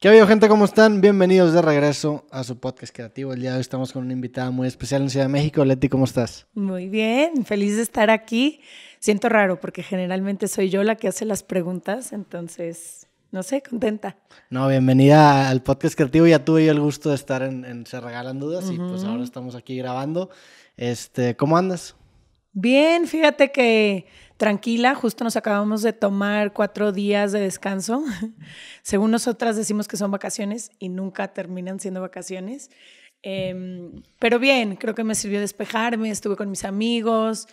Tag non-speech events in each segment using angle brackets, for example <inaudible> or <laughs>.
¿Qué ha gente? ¿Cómo están? Bienvenidos de regreso a su podcast creativo. El día de hoy estamos con una invitada muy especial en Ciudad de México. Leti, ¿cómo estás? Muy bien, feliz de estar aquí. Siento raro porque generalmente soy yo la que hace las preguntas, entonces, no sé, contenta. No, bienvenida al podcast creativo. Ya tuve el gusto de estar en, Se Regalan Dudas y pues ahora estamos aquí grabando. Este, ¿Cómo andas? Bien, fíjate que tranquila, justo nos acabamos de tomar cuatro días de descanso. <laughs> Según nosotras decimos que son vacaciones y nunca terminan siendo vacaciones. Em, pero bien, creo que me sirvió despejarme, estuve con mis amigos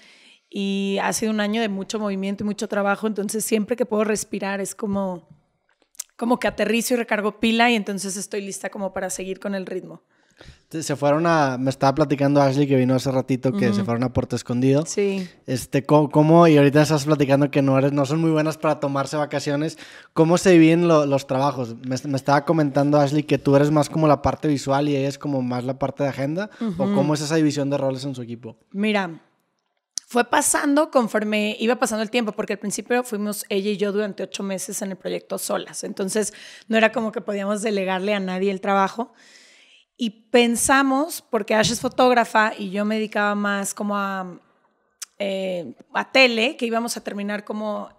y ha sido un año de mucho movimiento y mucho trabajo, entonces siempre que puedo respirar es como, como que aterrizo y recargo pila y entonces estoy lista como para seguir con el ritmo. Este, se fueron a. Me estaba platicando Ashley que vino hace ratito que se fueron a Puerto Escondido. Sí. Este, ¿cómo, Y ahorita estás platicando que no, eres, no son muy buenas para tomarse vacaciones. ¿Cómo se dividen los trabajos? Me, estaba comentando Ashley que tú eres más como la parte visual y ella es como más la parte de agenda. ¿O cómo es esa división de roles en su equipo? Mira. Fue pasando conforme iba pasando el tiempo, porque al principio fuimos ella y yo durante ocho meses en el proyecto solas. Entonces, no era como que podíamos delegarle a nadie el trabajo. Y pensamos, porque Ash es fotógrafa y yo me dedicaba más como a, eh, a tele, que íbamos a terminar como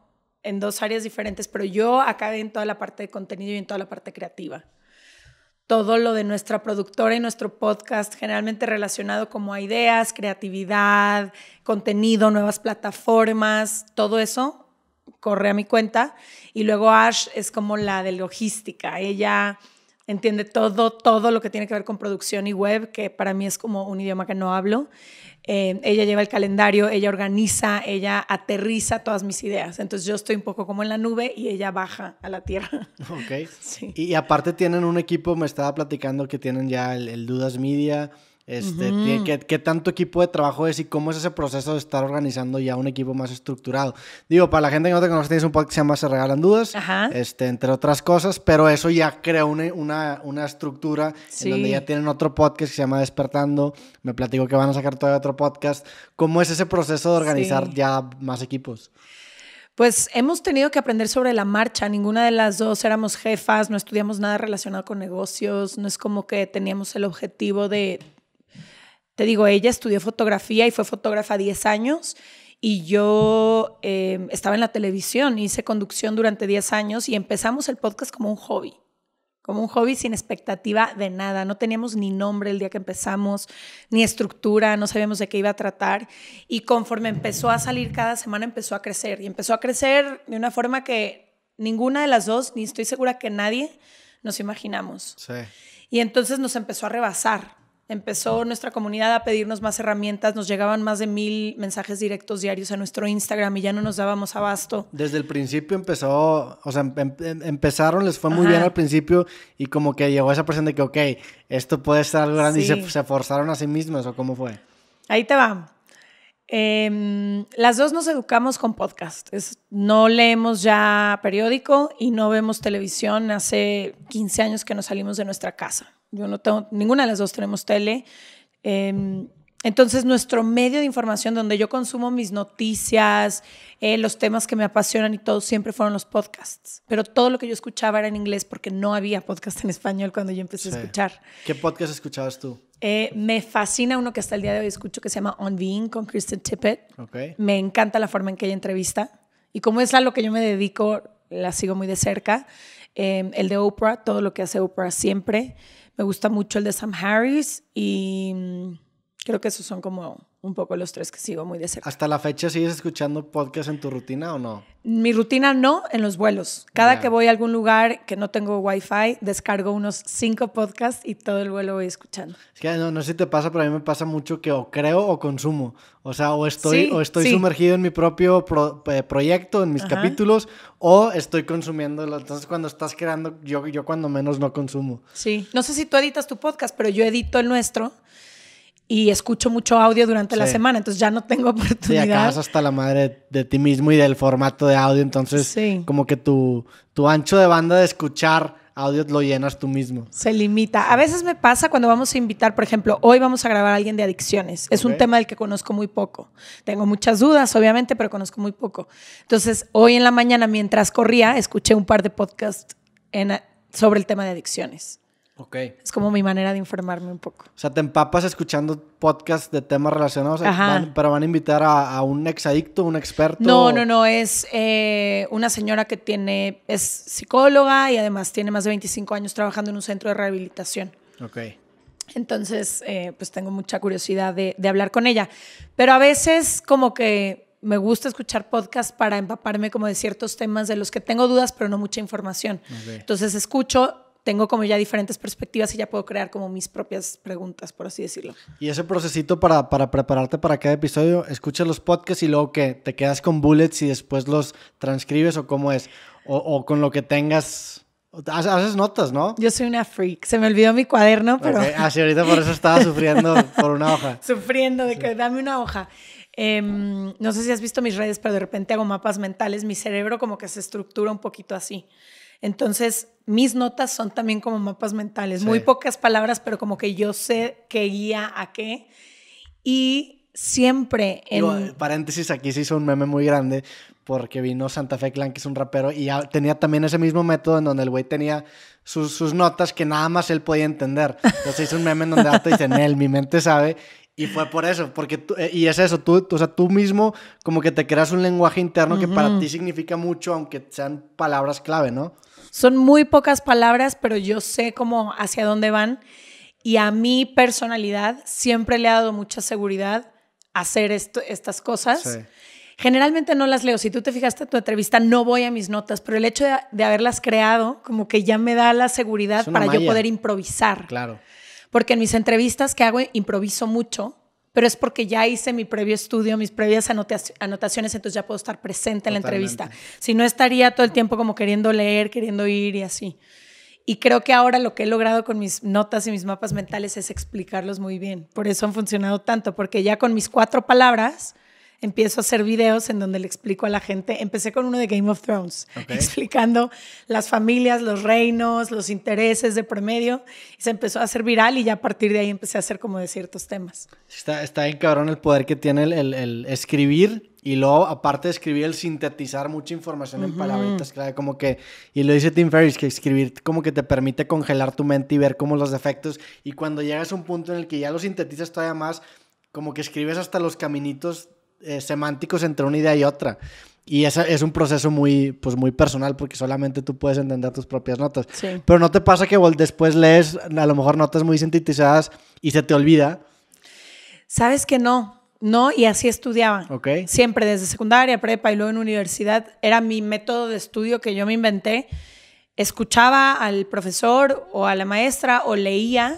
en dos áreas diferentes, pero yo acabé en toda la parte de contenido y en toda la parte creativa. Todo lo de nuestra productora y nuestro podcast, generalmente relacionado como a ideas, creatividad, contenido, nuevas plataformas, todo eso corre a mi cuenta. Y luego Ash es como la de logística. Ella entiende todo, todo lo que tiene que ver con producción y web, que para mí es como un idioma que no hablo. Eh, ella lleva el calendario, ella organiza, ella aterriza todas mis ideas. Entonces yo estoy un poco como en la nube y ella baja a la tierra. <laughs> Ok. Y aparte tienen un equipo, me estaba platicando que tienen ya el Dudas Media, este, ¿qué, tanto equipo de trabajo es y cómo es ese proceso de estar organizando ya un equipo más estructurado? Digo, para la gente que no te conoce, tienes un podcast que se llama Se Regalan Dudas, Este, entre otras cosas, pero eso ya crea una, estructura en donde ya tienen otro podcast que se llama Despertando. Me platico que van a sacar todavía otro podcast. ¿Cómo es ese proceso de organizar ya más equipos? Pues hemos tenido que aprender sobre la marcha. Ninguna de las dos éramos jefas, no estudiamos nada relacionado con negocios, no es como que teníamos el objetivo de te digo, ella estudió fotografía y fue fotógrafa 10 años y yo em, estaba en la televisión, hice conducción durante 10 años y empezamos el podcast como un hobby, como un hobby sin expectativa de nada. No teníamos ni nombre el día que empezamos, ni estructura, no sabíamos de qué iba a tratar. Y conforme empezó a salir cada semana, empezó a crecer y empezó a crecer de una forma que ninguna de las dos, ni estoy segura que nadie, nos imaginamos. Y entonces nos empezó a rebasar empezó nuestra comunidad a pedirnos más herramientas, nos llegaban más de mil mensajes directos diarios a nuestro Instagram y ya no nos dábamos abasto. Desde el principio empezó, o sea, em, em, empezaron, les fue muy bien al principio y como que llegó esa presión de que, ok, esto puede ser algo grande y se, forzaron a sí mismas, o cómo fue. Ahí te va. Em, las dos nos educamos con podcast. no leemos ya periódico y no vemos televisión. Hace 15 años que nos salimos de nuestra casa. Yo no tengo, ninguna de las dos tenemos tele. Em, entonces, nuestro medio de información donde yo consumo mis noticias, eh, los temas que me apasionan y todo, siempre fueron los podcasts. Pero todo lo que yo escuchaba era en inglés porque no había podcast en español cuando yo empecé a escuchar. ¿Qué podcast escuchabas tú? Eh, me fascina uno que hasta el día de hoy escucho que se llama On Being con Kristen Tippett. Me encanta la forma en que ella entrevista. Y como es a lo que yo me dedico, la sigo muy de cerca. Em, el de Oprah, todo lo que hace Oprah siempre. Me gusta mucho el de Sam Harris y mm, Creo que esos son como un poco los tres que sigo muy de cerca. ¿Hasta la fecha sigues escuchando podcast en tu rutina o no? Mi rutina no, en los vuelos. Cada que voy a algún lugar que no tengo wifi, descargo unos cinco podcasts y todo el vuelo voy escuchando. Es que no, no sé si te pasa, pero a mí me pasa mucho que o creo o consumo. O sea, o estoy, o estoy sumergido en mi propio eh, proyecto, en mis capítulos, o estoy consumiendo Entonces, cuando estás creando, yo, yo cuando menos no consumo. Sí. No sé si tú editas tu podcast, pero yo edito el nuestro y escucho mucho audio durante la semana, entonces ya no tengo <laughs> oportunidad. acabas hasta la madre de, ti mismo y del formato de audio, entonces como que tu, tu ancho de banda de escuchar audio lo llenas tú mismo. Se limita. A veces me pasa cuando vamos a invitar, por ejemplo, hoy vamos a grabar a alguien de adicciones. Es un tema del que conozco muy poco. Tengo muchas dudas, obviamente, pero conozco muy poco. Entonces, hoy en la mañana, mientras corría, escuché un par de podcasts sobre el tema de adicciones. Ok. Es como mi manera de informarme un poco. O sea, te empapas escuchando podcasts de temas relacionados, eh, pero van a invitar a, un exadicto, un experto. No, no, no, es eh, una señora que tiene, es psicóloga y además tiene más de 25 años trabajando en un centro de rehabilitación. Ok. Entonces, eh, pues tengo mucha curiosidad de, hablar con ella. Pero a veces como que me gusta escuchar podcasts para empaparme como de ciertos temas de los que tengo dudas, pero no mucha información. Entonces escucho tengo como ya diferentes perspectivas y ya puedo crear como mis propias preguntas, por así decirlo. Y ese procesito para, para prepararte para cada episodio, escucha los podcasts y luego que te quedas con bullets y después los transcribes o cómo es, o, con lo que tengas. Haces notas, ¿no? Yo soy una freak. Se me olvidó mi cuaderno, pero... Así ah, ahorita por eso estaba sufriendo <laughs> por una hoja. Sufriendo de que dame una hoja. Em, no sé si has visto mis redes, pero de repente hago mapas mentales. Mi cerebro como que se estructura un poquito así. Entonces, mis notas son también como mapas mentales, muy pocas palabras, pero como que yo sé qué guía a qué. Y siempre en... paréntesis, aquí se hizo un meme muy grande porque vino Santa Fe Clan, que es un rapero, y tenía también ese mismo método en donde el güey tenía sus, notas que nada más él podía entender. Entonces hizo un meme en donde dice, Nel, mi mente sabe, y fue por eso, porque eh, y es eso, tú, tú, sea, tú mismo como que te creas un lenguaje interno que para ti significa mucho, aunque sean palabras clave, ¿no? Son muy pocas palabras, pero yo sé cómo hacia dónde van. Y a mi personalidad siempre le ha dado mucha seguridad hacer estas cosas. Generalmente no las leo. Si tú te fijaste en tu entrevista, no voy a mis notas, pero el hecho de, haberlas creado como que ya me da la seguridad para yo poder improvisar. Claro. Porque en mis entrevistas que hago improviso mucho pero es porque ya hice mi previo estudio, mis previas anotaciones, entonces ya puedo estar presente en la entrevista. Si no, estaría todo el tiempo como queriendo leer, queriendo ir y así. Y creo que ahora lo que he logrado con mis notas y mis mapas mentales es explicarlos muy bien. Por eso han funcionado tanto, porque ya con mis cuatro palabras empiezo a hacer videos en donde le explico a la gente. Empecé con uno de Game of Thrones, <laughs> explicando las familias, los reinos, los intereses de promedio. Y se empezó a hacer viral y ya a partir de ahí empecé a hacer como de ciertos temas. Está, está bien cabrón el poder que tiene el, el, escribir y luego, aparte de escribir, el sintetizar mucha información en palabras. palabritas, como que, y lo dice Tim Ferriss, que escribir como que te permite congelar tu mente y ver como los defectos, y cuando llegas a un punto en el que ya lo sintetizas todavía más, como que escribes hasta los caminitos eh, semánticos entre una idea y otra. Y esa es un proceso muy, pues muy personal porque solamente tú puedes entender tus propias notas. Pero no te pasa que después lees a lo mejor notas muy sintetizadas y se te olvida. Sabes que no, no, y así estudiaba. Siempre desde secundaria, prepa y luego en universidad. Era mi método de estudio que yo me inventé. Escuchaba al profesor o a la maestra o leía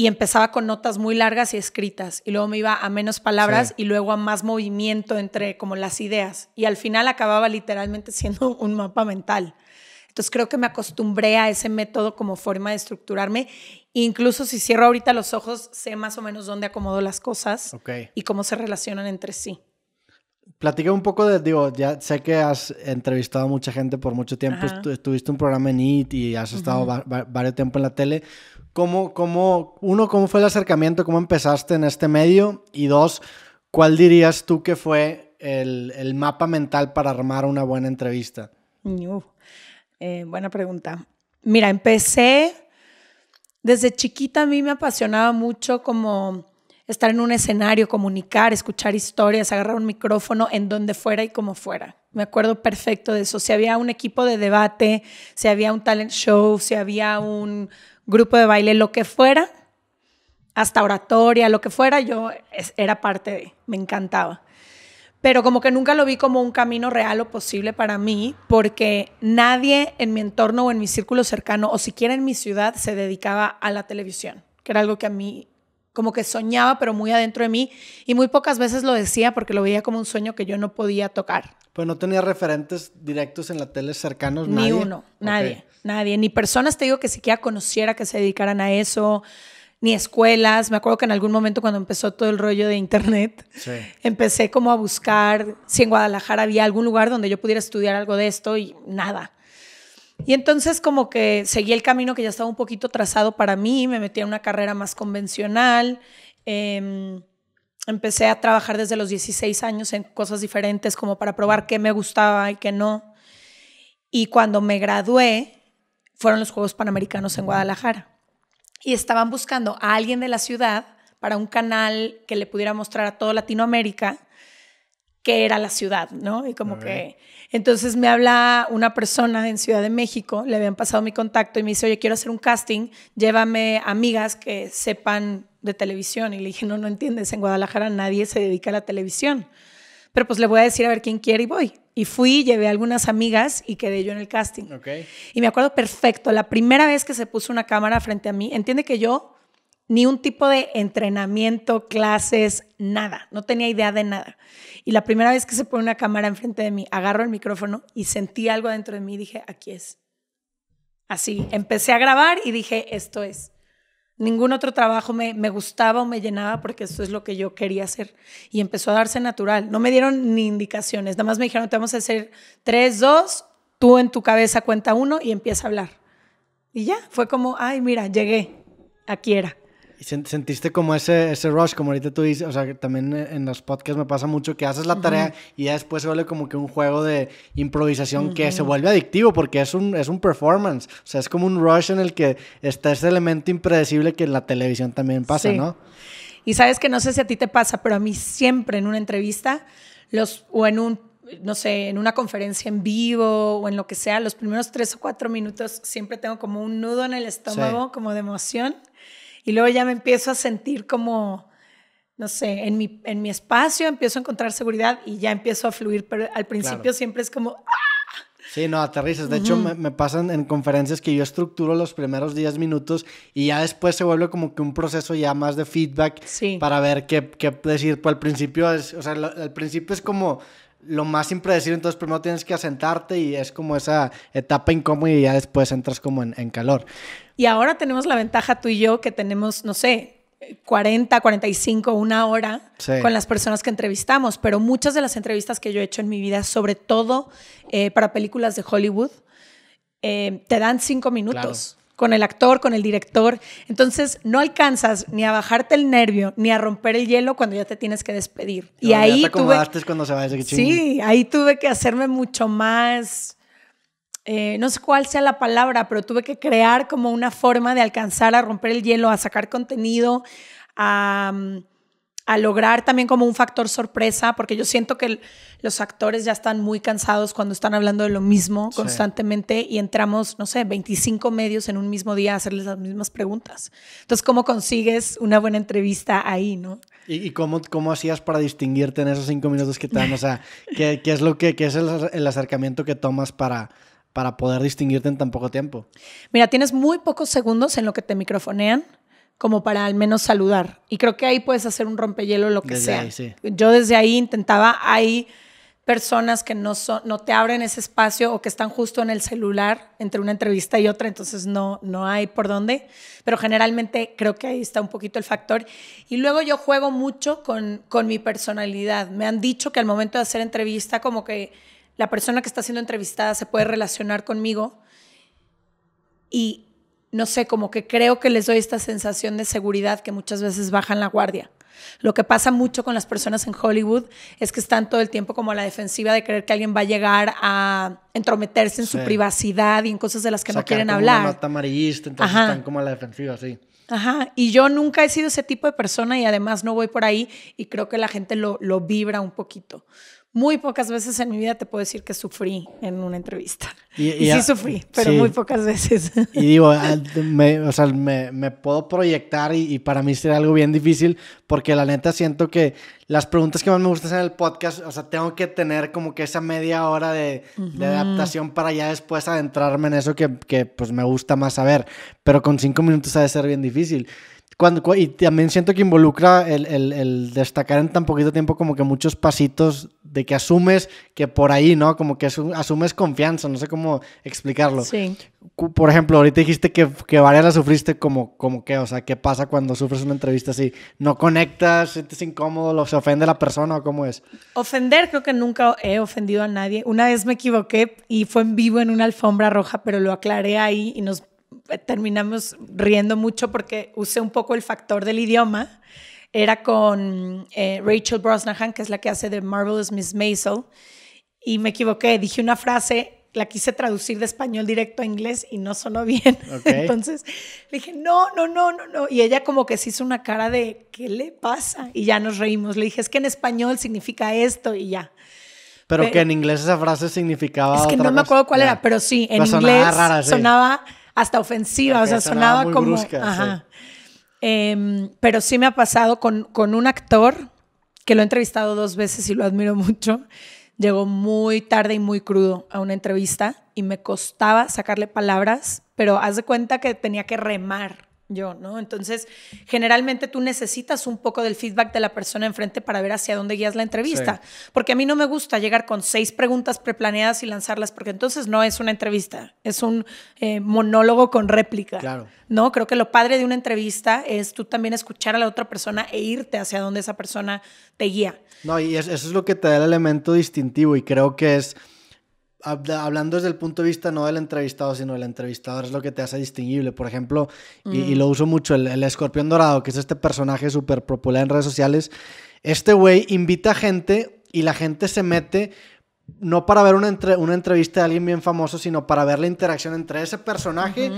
y empezaba con notas muy largas y escritas y luego me iba a menos palabras y luego a más movimiento entre como las ideas y al final acababa literalmente <laughs> siendo un mapa mental. Entonces creo que me acostumbré a ese método como forma de estructurarme. Incluso si cierro ahorita los ojos, sé más o menos dónde acomodo las cosas y cómo se relacionan entre sí. Platica un poco de, digo, ya sé que has entrevistado a mucha gente por mucho tiempo, estuviste estuviste un programa en IT y has estado varios tiempo en la tele. ¿Cómo, cómo, uno, cómo fue el acercamiento, cómo empezaste en este medio? Y dos, ¿cuál dirías tú que fue el, mapa mental para armar una buena entrevista? Eh, buena pregunta. Mira, empecé desde chiquita a mí me apasionaba mucho como estar en un escenario, comunicar, escuchar historias, agarrar un micrófono en donde fuera y como fuera. Me acuerdo perfecto de eso. Si había un equipo de debate, si había un talent show, si había un grupo de baile, lo que fuera, hasta oratoria, lo que fuera, yo era parte de, me encantaba. Pero como que nunca lo vi como un camino real o posible para mí, porque nadie en mi entorno o en mi círculo cercano, o siquiera en mi ciudad, se dedicaba a la televisión, que era algo que a mí como que soñaba, pero muy adentro de mí, y muy pocas veces lo decía porque lo veía como un sueño que yo no podía tocar. Pues no tenía referentes directos en la tele cercanos, Ni uno, nadie, nadie. Ni personas, te digo, que siquiera conociera que se dedicaran a eso, ni escuelas. Me acuerdo que en algún momento cuando empezó todo el rollo de internet, empecé como a buscar si en Guadalajara había algún lugar donde yo pudiera estudiar algo de esto y nada. Y entonces como que seguí el camino que ya estaba un poquito trazado para mí, me metí a una carrera más convencional, em, empecé a trabajar desde los 16 años en cosas diferentes como para probar qué me gustaba y qué no. Y cuando me gradué, fueron los Juegos Panamericanos en Guadalajara. Y estaban buscando a alguien de la ciudad para un canal que le pudiera mostrar a toda Latinoamérica que era la ciudad, ¿no? Y como que... Entonces me habla una persona en Ciudad de México, le habían pasado mi contacto y me dice, oye, quiero hacer un casting, llévame amigas que sepan de televisión. Y le dije, no, no entiendes, en Guadalajara nadie se dedica a la televisión. Pero pues le voy a decir a ver quién quiere y voy. Y fui, llevé algunas amigas y quedé yo en el casting. Y me acuerdo perfecto, la primera vez que se puso una cámara frente a mí, entiende que yo ni un tipo de entrenamiento, clases, nada, no tenía idea de nada. Y la primera vez que se pone una cámara enfrente de mí, agarro el micrófono y sentí algo dentro de mí y dije, aquí es. Así, empecé a grabar y dije, esto es. Ningún otro trabajo me, gustaba o me llenaba porque esto es lo que yo quería hacer. Y empezó a darse natural. No me dieron ni indicaciones, nada más me dijeron, te vamos a hacer tres, dos, tú en tu cabeza cuenta uno y empieza a hablar. Y ya, fue como, ay, mira, llegué, aquí era. ¿Y sentiste como ese, ese rush, como ahorita tú dices, o sea, que también e-, en los podcasts me pasa mucho que haces la tarea y ya después se vuelve como que un juego de improvisación que se vuelve adictivo porque es un, es un performance, o sea, es como un rush en el que está ese elemento impredecible que en la televisión también pasa, ¿no? Y sabes que no sé si a ti te pasa, pero a mí siempre en una entrevista los, o en un no sé, en una conferencia en vivo o en lo que sea, los primeros tres o cuatro minutos siempre tengo como un nudo en el estómago, como de emoción. Y luego ya me empiezo a sentir como, no sé, en mi, en mi espacio empiezo a encontrar seguridad y ya empiezo a fluir, pero al principio siempre es como... Sí, no, aterrizas. De hecho, me, pasan en conferencias que yo estructuro los primeros 10 minutos y ya después se vuelve como que un proceso ya más de feedback para ver qué, decir. Pues al principio es, o sea, al principio es como lo más impredecible, entonces primero tienes que asentarte y es como esa etapa incómoda y ya después entras como en, calor. Y ahora tenemos la ventaja tú y yo que tenemos, no sé, 40, 45, una hora con las personas que entrevistamos, pero muchas de las entrevistas que yo he hecho en mi vida, sobre todo eh, para películas de Hollywood, eh, te dan cinco minutos con el actor, con el director. Entonces no alcanzas ni a bajarte el nervio, ni a romper el hielo cuando ya te tienes que despedir. y ahí... te tuve, cuando se va Sí, ahí tuve que hacerme mucho más... Eh, no sé cuál sea la palabra, pero tuve que crear como una forma de alcanzar a romper el hielo, a sacar contenido, a... Mm, a lograr también como un factor sorpresa, porque yo siento que los actores ya están muy cansados cuando están hablando de lo mismo constantemente y entramos, no sé, 25 medios en un mismo día a hacerles las mismas preguntas. Entonces, ¿cómo consigues una buena entrevista ahí, no? ¿Y, cómo, cómo hacías para distinguirte en esos cinco minutos que te dan? O sea, ¿qué, qué es, lo que, qué es el, acercamiento que tomas para para poder distinguirte en tan poco tiempo? Mira, tienes muy pocos segundos en lo que te microfonean como para al menos saludar. Y creo que ahí puedes hacer un rompehielo lo que sea. Yo desde ahí intentaba, hay personas que no, no te abren ese espacio o que están justo en el celular entre una entrevista y otra, entonces no, no hay por dónde, pero generalmente creo que ahí está un poquito el factor. Y luego yo juego mucho con, con mi personalidad. Me han dicho que al momento de hacer entrevista, como que la persona que está siendo entrevistada se puede relacionar conmigo. Y no sé, como que creo que les doy esta sensación de seguridad que muchas veces bajan la guardia. Lo que pasa mucho con las personas en Hollywood es que están todo el tiempo como a la defensiva de creer que alguien va a llegar a entrometerse en su privacidad y en cosas de las que no quieren hablar. Una nota entonces están como a la defensiva, sí. Ajá, y yo nunca he sido ese tipo de persona y además no voy por ahí y creo que la gente lo, lo vibra un poquito muy pocas veces en mi vida te puedo decir que sufrí en una entrevista. Y, sí sufrí, pero muy pocas veces. Y digo, ah, me, o sea, me, puedo proyectar y, para mí será algo bien difícil porque la neta siento que las preguntas que más me gustan en el podcast, o sea, tengo que tener como que esa media hora de, adaptación para ya después adentrarme en eso que, que pues me gusta más saber. Pero con cinco minutos ha de ser bien difícil. Cuando, y también siento que involucra el, el, destacar en tan poquito tiempo como que muchos pasitos de que asumes que por ahí, ¿no? Como que asumes confianza, no sé cómo explicarlo. Sí. Por ejemplo, ahorita dijiste que, que varias la sufriste como, como que, o sea, ¿qué pasa cuando sufres una entrevista así? ¿No conectas, sientes incómodo, lo, se ofende la persona o cómo es? Ofender, creo que nunca he ofendido a nadie. Una vez me equivoqué y fue en vivo en una alfombra roja, pero lo aclaré ahí y nos terminamos riendo mucho porque usé un poco el factor del idioma. Era con eh, Rachel Brosnahan, que es la que hace de Marvelous Miss Maisel, y me equivoqué. Dije una frase, la quise traducir de español directo a inglés y no sonó bien. <laughs> Entonces le dije, no, no, no, no, no. Y ella como que se hizo una cara de, ¿qué le pasa? Y ya nos reímos. Le dije, es que en español significa esto y ya. Pero, que en inglés esa frase significaba. Es que no me acuerdo cuál era, pero sí, en inglés sonaba, sonaba hasta ofensiva, o sea, sonaba, como... ajá. Em, pero sí me ha pasado con, con un actor que lo he entrevistado dos veces y lo admiro mucho. Llegó muy tarde y muy crudo a una entrevista y me costaba sacarle palabras, pero haz de cuenta que tenía que remar yo, ¿no? Entonces, generalmente tú necesitas un poco del feedback de la persona enfrente para ver hacia dónde guías la entrevista. Porque a mí no me gusta llegar con seis preguntas preplaneadas y lanzarlas, porque entonces no es una entrevista, es un eh, monólogo con réplica. Claro. ¿No? Creo que lo padre de una entrevista es tú también escuchar a la otra persona e irte hacia dónde esa persona te guía. No, y eso es lo que te da el elemento distintivo y creo que es hablando desde el punto de vista no del entrevistado, sino del entrevistador, es lo que te hace distinguible. Por ejemplo, y, lo mm. uso mucho, el, escorpión dorado, que es este personaje súper popular en redes sociales. Este güey invita a gente y la gente se mete no para ver una, entrevista de alguien bien famoso, sino para ver la interacción entre ese personaje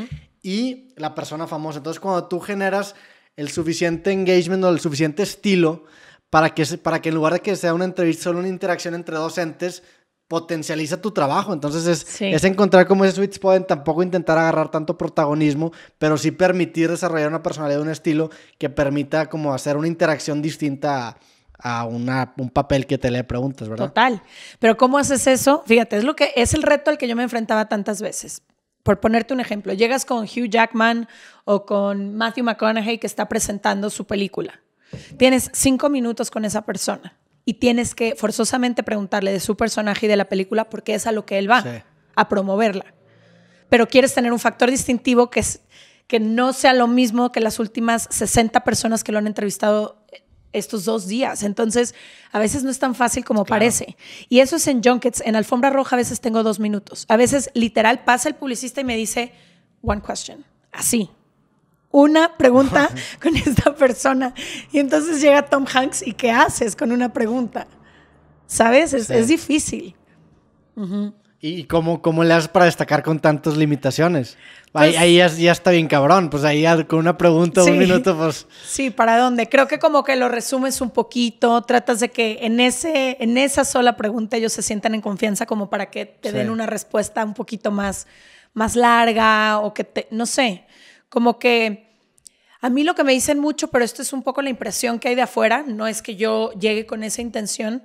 y la persona famosa. Entonces, cuando tú generas el suficiente engagement o el suficiente estilo para que, para que en lugar de que sea una entrevista, solo una interacción entre dos entes, potencializa tu trabajo. Entonces es, encontrar cómo esos sweet pueden tampoco intentar agarrar tanto protagonismo, pero sí permitir desarrollar una personalidad, un estilo que permita como hacer una interacción distinta a un papel que te le preguntas, ¿verdad? Total. Pero ¿cómo haces eso? Fíjate, lo que es el reto al que yo me enfrentaba tantas veces. Por ponerte un ejemplo, llegas con Hugh Jackman o con Matthew McConaughey que está presentando su película. Tienes cinco minutos con esa persona y tienes que forzosamente preguntarle de su personaje y de la película porque es a lo que él va, a promoverla. Pero quieres tener un factor distintivo que, es, que no sea lo mismo que las últimas 60 personas que lo han entrevistado estos dos días. Entonces, a veces no es tan fácil como parece. Y eso es en junkets. En alfombra roja a veces tengo dos minutos. A veces literal pasa el publicista y me dice, one question. Así, una pregunta <laughs> con esta persona. Y entonces llega Tom Hanks y ¿qué haces con una pregunta? ¿Sabes? Es, es difícil. ¿Y cómo, cómo le haces para destacar con tantas limitaciones? ahí, pues ya, está bien cabrón, pues ahí con una pregunta, un minuto, pues... Sí, ¿para dónde? Creo que como que lo resumes un poquito, tratas de que en, ese, en esa sola pregunta ellos se sientan en confianza como para que te den una respuesta un poquito más, más larga o que te, no sé, como que a mí lo que me dicen mucho, pero esto es un poco la impresión que hay de afuera, no es que yo llegue con esa intención,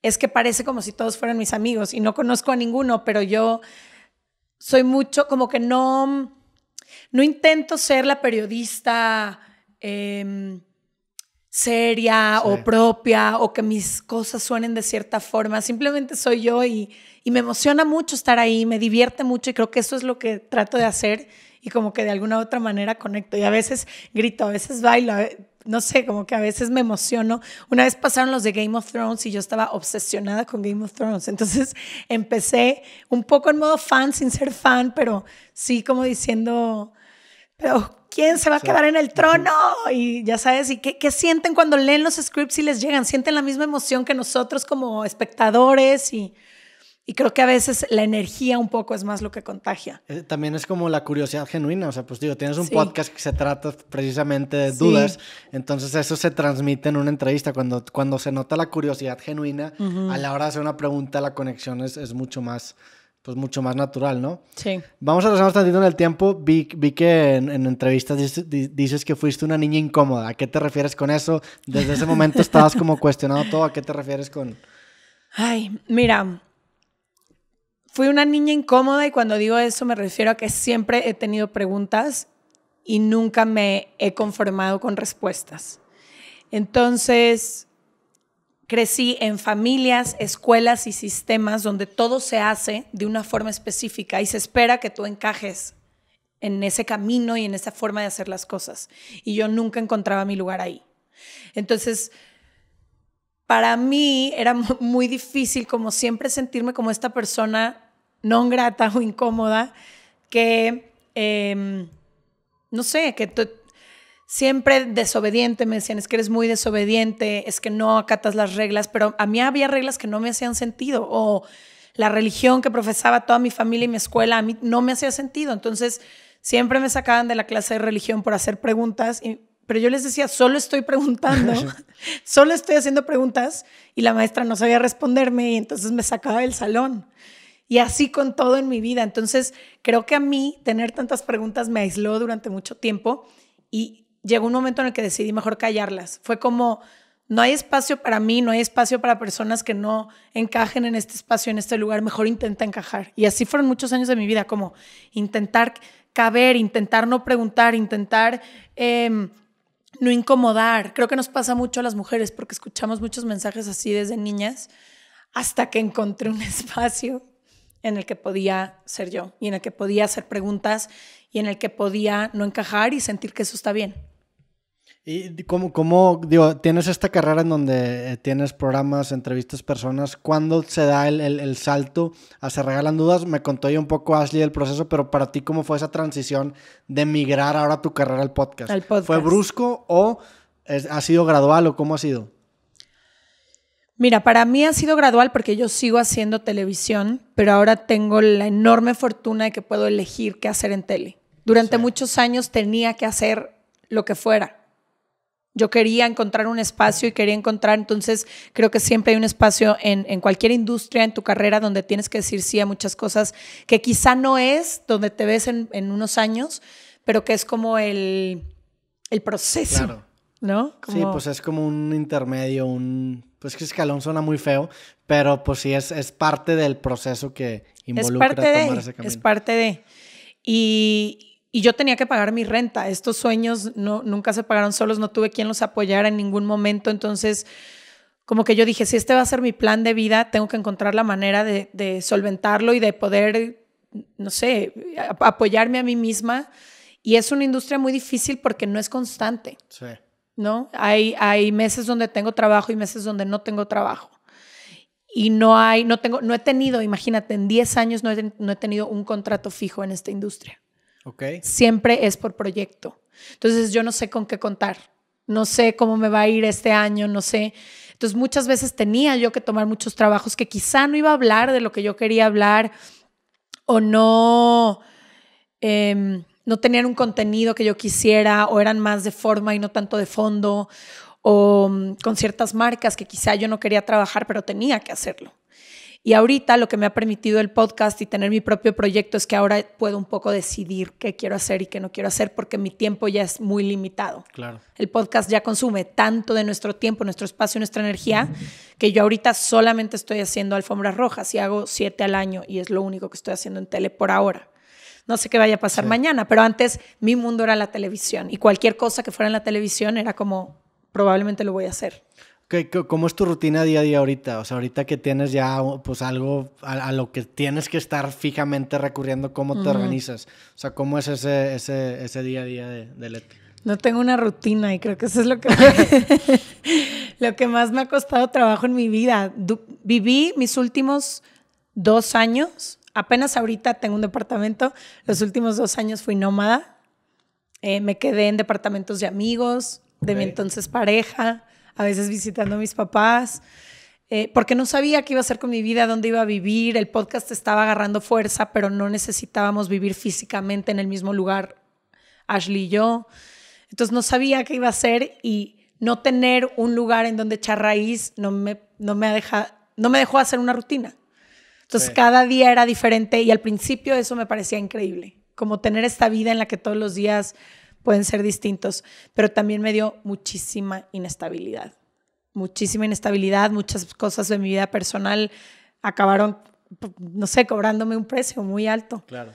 es que parece como si todos fueran mis amigos y no conozco a ninguno, pero yo soy mucho como que no, no intento ser la periodista. Em, seria o propia o que mis cosas suenen de cierta forma. Simplemente soy yo y, me emociona mucho estar ahí, me divierte mucho y creo que eso es lo que trato de hacer y como que de alguna u otra manera conecto. Y a veces grito, a veces bailo, no sé, como que a veces me emociono. Una vez pasaron los de Game of Thrones y yo estaba obsesionada con Game of Thrones. Entonces <laughs> empecé un poco en modo fan, sin ser fan, pero sí como diciendo, pero ¿quién se va a quedar en el trono? Y ya sabes, ¿y qué, qué, sienten cuando leen los scripts y les llegan? ¿Sienten la misma emoción que nosotros como espectadores? Y y creo que a veces la energía un poco es más lo que contagia. Eh, también es como la curiosidad genuina, o sea, pues digo, tienes un podcast que se trata precisamente de dudas, entonces eso se transmite en una entrevista, cuando, cuando se nota la curiosidad genuina, a la hora de hacer una pregunta, la conexión es, es mucho más pues mucho más natural, ¿no? Sí. Vamos a un tantito en el tiempo. Vi, vi que en, entrevistas dices, dices, que fuiste una niña incómoda. ¿A qué te refieres con eso? Desde ese momento estabas como cuestionado todo. ¿A qué te refieres con...? Ay, mira, fui una niña incómoda y cuando digo eso me refiero a que siempre he tenido preguntas y nunca me he conformado con respuestas. Entonces, crecí en familias, escuelas y sistemas donde todo se hace de una forma específica y se espera que tú encajes en ese camino y en esa forma de hacer las cosas. Y yo nunca encontraba mi lugar ahí. Entonces, para mí era muy difícil como siempre sentirme como esta persona no grata o incómoda que, em, no sé, que siempre desobediente, me decían, es que eres muy desobediente, es que no acatas las reglas, pero a mí había reglas que no me hacían sentido o la religión que profesaba toda mi familia y mi escuela a mí no me hacía sentido. Entonces, siempre me sacaban de la clase de religión por hacer preguntas y pero yo les decía, solo estoy preguntando, <laughs> <laughs> solo estoy haciendo preguntas y la maestra no sabía responderme y entonces me sacaba del salón. Y así con todo en mi vida. Entonces, creo que a mí tener tantas preguntas me aisló durante mucho tiempo y llegó un momento en el que decidí mejor callarlas. Fue como, no hay espacio para mí, no hay espacio para personas que no encajen en este espacio, en este lugar, mejor intenta encajar. Y así fueron muchos años de mi vida, como intentar caber, intentar no preguntar, intentar em, no incomodar. Creo que nos pasa mucho a las mujeres porque escuchamos muchos mensajes así desde niñas hasta que encontré un <laughs> espacio en el que podía ser yo y en el que podía hacer preguntas y en el que podía no encajar y sentir que eso está bien. ¿Y cómo, cómo, digo, tienes esta carrera en donde eh, tienes programas, entrevistas, personas? ¿Cuándo se da el, salto a ah, Se Regalan Dudas? Me contó ya un poco Ashley el proceso, pero para ti, ¿cómo fue esa transición de migrar ahora tu carrera al podcast? ¿Fue brusco o ha sido gradual o cómo ha sido? Mira, para mí ha sido gradual porque yo sigo haciendo televisión, pero ahora tengo la enorme fortuna de que puedo elegir qué hacer en tele. Durante muchos años tenía que hacer lo que fuera yo quería encontrar un espacio y quería encontrar, entonces creo que siempre hay un espacio en, cualquier industria, en tu carrera, donde tienes que decir sí a muchas cosas que quizá no es donde te ves en, unos años, pero que es como el, proceso. Claro. ¿No? Sí, pues es como un intermedio, un... Pues que escalón suena muy feo, pero pues sí, es, es parte del proceso que involucra parte tomar de, ese camino. Es parte de... Y, y yo tenía que pagar mi renta. Estos sueños no, nunca se pagaron solos, no tuve quien los apoyara en ningún momento. Entonces, como que yo dije, si este va a ser mi plan de vida, tengo que encontrar la manera de, solventarlo y de poder, no sé, apoyarme a mí misma. Y es una industria muy difícil porque no es constante. Sí. ¿No? Hay, hay meses donde tengo trabajo y meses donde no tengo trabajo. Y no hay, no tengo, no he tenido, imagínate, en 10 años no he tenido un contrato fijo en esta industria. Siempre es por proyecto. Entonces yo no sé con qué contar, no sé cómo me va a ir este año, no sé. Entonces muchas veces tenía yo que tomar muchos trabajos que quizá no iba a hablar de lo que yo quería hablar o no, em, no tenían un contenido que yo quisiera o eran más de forma y no tanto de fondo o mm, con ciertas marcas que quizá yo no quería trabajar pero tenía que hacerlo. Y ahorita lo que me ha permitido el podcast y tener mi propio proyecto es que ahora puedo un poco decidir qué quiero hacer y qué no quiero hacer porque mi tiempo ya es muy limitado. Claro. El podcast ya consume tanto de nuestro tiempo, nuestro espacio, nuestra energía, que yo ahorita solamente estoy haciendo alfombras rojas y hago siete al año y es lo único que estoy haciendo en tele por ahora. No sé qué vaya a pasar mañana, pero antes mi mundo era la televisión y cualquier cosa que fuera en la televisión era como probablemente lo voy a hacer. ¿Cómo es tu rutina día a día ahorita? O sea, ahorita que tienes ya pues algo a, lo que tienes que estar fijamente recurriendo, ¿cómo te organizas? O sea, ¿cómo es ese, ese, ese día a día de, de Leti? No tengo una rutina y creo que eso es lo que, <laughs> lo que más me ha costado trabajo en mi vida. viví mis últimos dos años, apenas ahorita tengo un departamento, los últimos dos años fui nómada, eh, me quedé en departamentos de amigos, de mi entonces pareja a veces visitando a mis papás, eh, porque no sabía qué iba a hacer con mi vida, dónde iba a vivir, el podcast estaba agarrando fuerza, pero no necesitábamos vivir físicamente en el mismo lugar, Ashley y yo. Entonces no sabía qué iba a hacer y no tener un lugar en donde echar raíz no me, no me, deja, no me dejó hacer una rutina. Entonces cada día era diferente y al principio eso me parecía increíble, como tener esta vida en la que todos los días pueden ser distintos, pero también me dio muchísima inestabilidad. Muchísima inestabilidad, muchas cosas de mi vida personal acabaron, no sé, cobrándome un precio muy alto. Claro.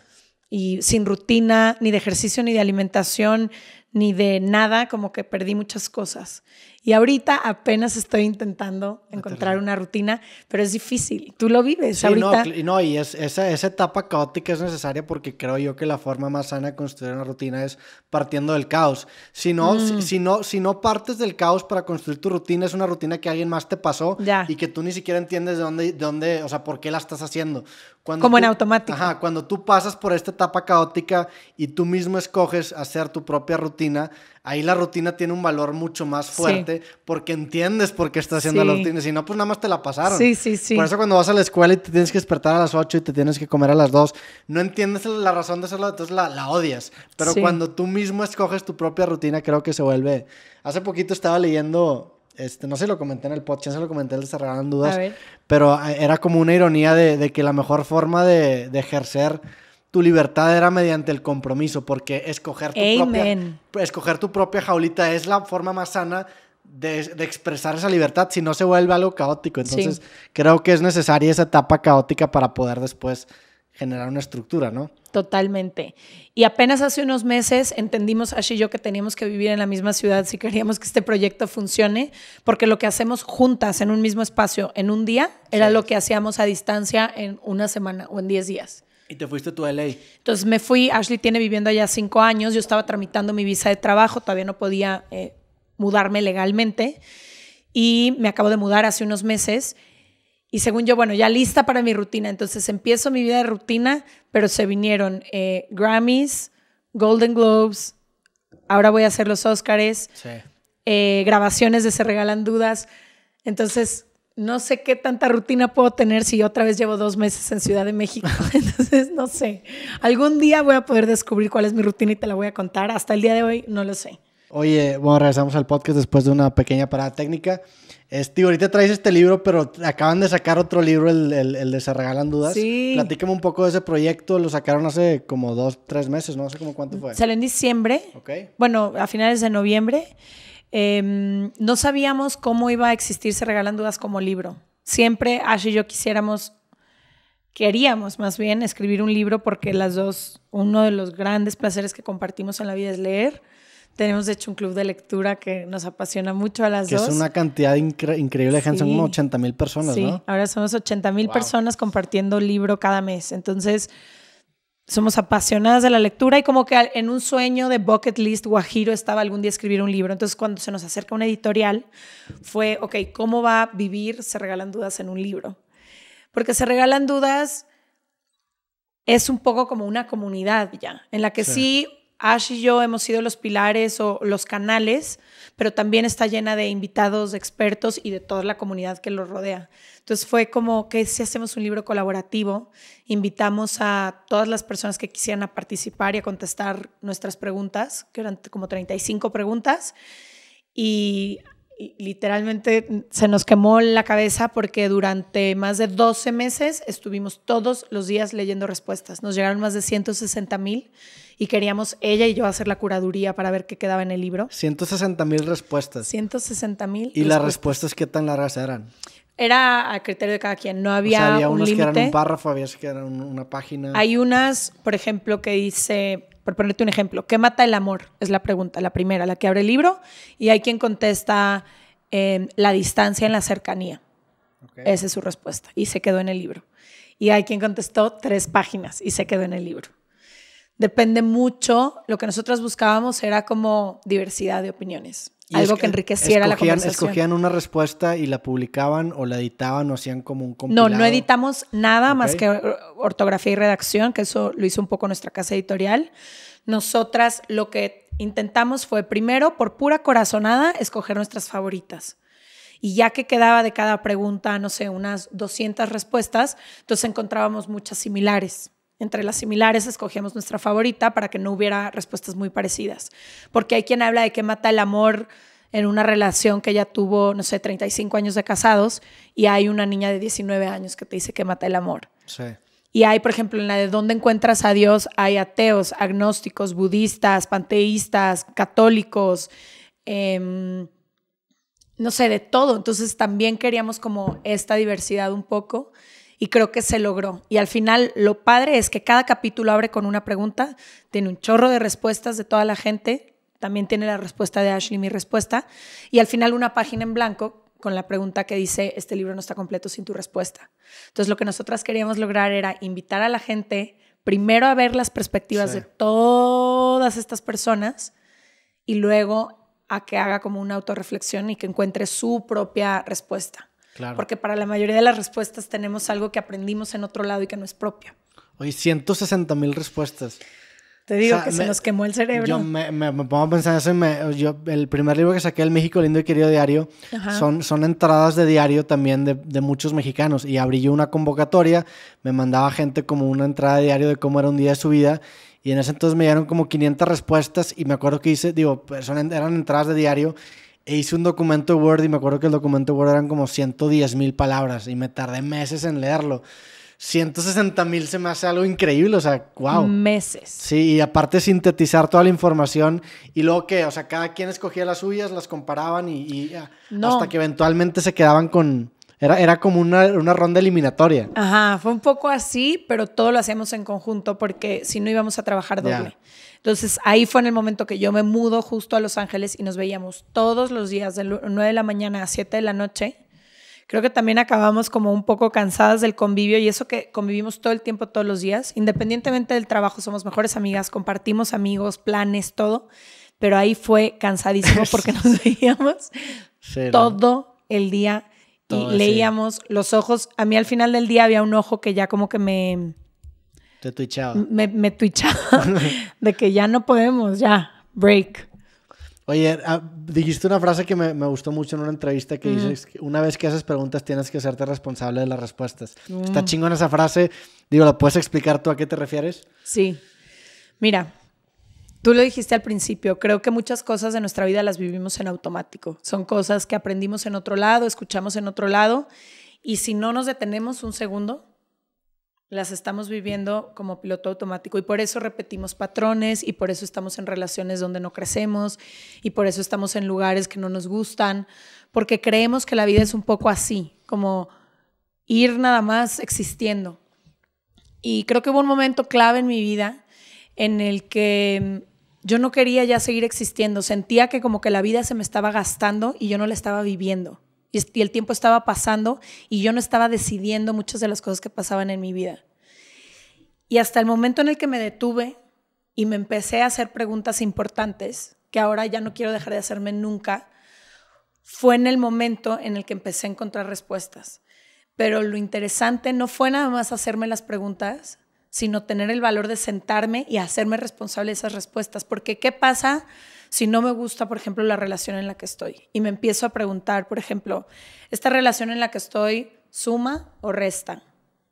Y sin rutina, ni de ejercicio, ni de alimentación, ni de nada, como que perdí muchas cosas. Y ahorita apenas estoy intentando ah, encontrar una rutina, pero es difícil. Tú lo vives ahorita. No, y es, esa, etapa caótica es necesaria porque creo yo que la forma más sana de construir una rutina es partiendo del caos. Si no, si, mm. no, partes del caos para construir tu rutina, es una rutina que alguien más te pasó y que tú ni siquiera entiendes de dónde, de dónde, o sea, por qué la estás haciendo. Como en automático. Ajá, cuando tú pasas por esta etapa caótica y tú mismo escoges hacer tu propia rutina, ahí la rutina tiene un valor mucho más fuerte porque entiendes por qué estás haciendo la rutina. Si no, pues nada más te la pasaron. Sí, sí, sí. Por eso cuando vas a la escuela y te tienes que despertar a las 8 y te tienes que comer a las 2, no entiendes la razón de hacerlo, entonces la, odias. Pero cuando tú mismo escoges tu propia rutina, creo que se vuelve... Hace poquito estaba leyendo este, no sé lo comenté en el podcast, se lo comenté en el Cerrarán Dudas, pero ah, era como una ironía de, que la mejor forma de, ejercer tu libertad era mediante el compromiso, porque escoger tu, propia, escoger tu propia jaulita es la forma más sana de, expresar esa libertad, si no se vuelve algo caótico. Entonces, creo que es necesaria esa etapa caótica para poder después generar una estructura, ¿no? Totalmente. Y apenas hace unos meses entendimos, Ashley y yo, que teníamos que vivir en la misma ciudad si queríamos que este proyecto funcione, porque lo que hacemos juntas en un mismo espacio en un día era lo que hacíamos a distancia en una semana o en 10 días. ¿Y te fuiste tú a LA? Entonces me fui, Ashley tiene viviendo allá cinco años, yo estaba tramitando mi visa de trabajo, todavía no podía eh, mudarme legalmente y me acabo de mudar hace unos meses y según yo, bueno, ya lista para mi rutina. Entonces empiezo mi vida de rutina, pero se vinieron eh, Grammys, Golden Globes, ahora voy a hacer los oscars eh, grabaciones de Se Regalan Dudas. Entonces, no sé qué tanta rutina puedo tener si otra vez llevo dos meses en Ciudad de México. <laughs> <laughs> Entonces, no sé. Algún día voy a poder descubrir cuál es mi rutina y te la voy a contar. Hasta el día de hoy, no lo sé. Oye, bueno, regresamos al podcast después de una pequeña parada técnica. Este ahorita traes este libro, pero acaban de sacar otro libro, el, de Se Regalan Dudas. Sí. Platícame un poco de ese proyecto. Lo sacaron hace como dos, tres meses, no sé cómo cuánto fue. Salió en diciembre. Bueno, a finales de noviembre. Em, no sabíamos cómo iba a existir Se Regalan Dudas como libro. Siempre Ash y yo quisiéramos, queríamos más bien escribir un libro porque las dos, uno de los grandes placeres que compartimos en la vida es leer tenemos hecho un club de lectura que nos apasiona mucho a las que Es una cantidad increíble de gente, son 80 mil personas, sí. Ahora somos 80 mil personas compartiendo libro cada mes. Entonces, somos apasionadas de la lectura y como que en un sueño de bucket list guajiro estaba algún día escribir un libro. Entonces cuando se nos acerca una editorial fue, ok, ¿cómo va a vivir? Se regalan dudas en un libro. Porque se regalan dudas es un poco como una comunidad ya, en la que sí Ash y yo hemos sido los pilares o los canales, pero también está llena de invitados, expertos y de toda la comunidad que los rodea. Entonces fue como que si hacemos un libro colaborativo, invitamos a todas las personas que quisieran participar y a contestar nuestras preguntas, que eran como 35 preguntas, y literalmente se nos quemó la cabeza porque durante más de 12 meses estuvimos todos los días leyendo respuestas. Nos llegaron más de 160 mil y queríamos ella y yo hacer la curaduría para ver qué quedaba en el libro. 160 mil respuestas. 160 mil. ¿Y las respuestas qué tan largas eran? Era a criterio de cada quien, no había, o había un que eran un párrafo, había que eran una página. Hay unas, por ejemplo, que dice por ponerte un ejemplo, ¿qué mata el amor? Es la pregunta, la primera, la que abre el libro, y hay quien contesta em, la distancia en la cercanía. Esa es su respuesta, y se quedó en el libro. Y hay quien contestó tres páginas, y se quedó en el libro. Depende mucho, lo que nosotros buscábamos era como diversidad de opiniones. Algo que enriqueciera la conversación. Escogían una respuesta y la publicaban o la editaban o hacían como un compilado. No, no editamos nada más que ortografía y redacción, que eso lo hizo un poco nuestra casa editorial. Nosotras lo que intentamos fue primero, por pura corazonada, escoger nuestras favoritas. Y ya que quedaba de cada pregunta, no sé, unas 200 respuestas, entonces encontrábamos muchas similares. Entre las similares escogemos nuestra favorita para que no hubiera respuestas muy parecidas. Porque hay quien habla de que mata el amor en una relación que ya tuvo, no sé, 35 años de casados y hay una niña de 19 años que te dice que mata el amor. Sí. Y hay, por ejemplo, en la de dónde encuentras a Dios, hay ateos, agnósticos, budistas, panteístas, católicos, em, no sé, de todo. Entonces también queríamos como esta diversidad un poco y creo que se logró. Y al final lo padre es que cada capítulo abre con una pregunta, tiene un chorro de respuestas de toda la gente, también tiene la respuesta de Ashley, mi respuesta, y al final una página en blanco con la pregunta que dice, este libro no está completo sin tu respuesta. Entonces lo que nosotras queríamos lograr era invitar a la gente primero a ver las perspectivas de todas estas personas y luego a que haga como una autorreflexión y que encuentre su propia respuesta. Porque para la mayoría de las respuestas tenemos algo que aprendimos en otro lado y que no es propio. Oye, 160 mil respuestas. Te digo que se nos quemó el cerebro. Yo me, pongo a pensar eso. yo, el primer libro que saqué, El México Lindo y Querido Diario, son, son entradas de diario también de, de, muchos mexicanos. Y abrí yo una convocatoria, me mandaba gente como una entrada de diario de cómo era un día de su vida. Y en ese entonces me dieron como 500 respuestas. Y me acuerdo que hice, digo, personas pues, eran entradas de diario. E hice un documento Word y me acuerdo que el documento Word eran como 110 mil palabras y me tardé meses en leerlo. 160 mil se me hace algo increíble, o sea, wow. Meses. Sí, y aparte sintetizar toda la información y luego que, o sea, cada quien escogía las suyas, las comparaban y, hasta que eventualmente se quedaban con, era, era como una, una, ronda eliminatoria. Ajá, fue un poco así, pero todo lo hacíamos en conjunto porque si no íbamos a trabajar doble. Entonces ahí fue en el momento que yo me mudo justo a Los Ángeles y nos veíamos todos los días de 9 de la mañana a 7 de la noche. Creo que también acabamos como un poco cansadas del convivio y eso que convivimos todo el tiempo, todos los días. Independientemente del trabajo, somos mejores amigas, compartimos amigos, planes, todo. Pero ahí fue cansadísimo <laughs> porque nos veíamos todo el día y leíamos los ojos. A mí al final del día había un ojo que ya como que me... Te twitchaba. Me, me twitchaba <laughs> de que ya no podemos, ya, break. Oye, ah, dijiste una frase que me, gustó mucho en una entrevista que dices, una vez que haces preguntas tienes que hacerte responsable de las respuestas. Está mm. chingón esa frase. Digo, ¿la puedes explicar tú a qué te refieres? Sí. Mira, Tú lo dijiste al principio, creo que muchas cosas de nuestra vida las vivimos en automático. Son cosas que aprendimos en otro lado, escuchamos en otro lado, y si no nos detenemos un segundo, las estamos viviendo como piloto automático y por eso repetimos patrones y por eso estamos en relaciones donde no crecemos y por eso estamos en lugares que no nos gustan, porque creemos que la vida es un poco así, como ir nada más existiendo. Y creo que hubo un momento clave en mi vida en el que mm, yo no quería ya seguir existiendo, sentía que como que la vida se me estaba gastando y yo no la estaba viviendo. Y el tiempo estaba pasando y yo no estaba decidiendo muchas de las cosas que pasaban en mi vida. Y hasta el momento en el que me detuve y me empecé a hacer preguntas importantes, que ahora ya no quiero dejar de hacerme nunca, fue en el momento en el que empecé a encontrar respuestas. Pero lo interesante no fue nada más hacerme las preguntas, sino tener el valor de sentarme y hacerme responsable de esas respuestas. Porque ¿qué pasa si no me gusta, por ejemplo, la relación en la que estoy? Y me empiezo a preguntar, por ejemplo, ¿esta relación en la que estoy suma o resta?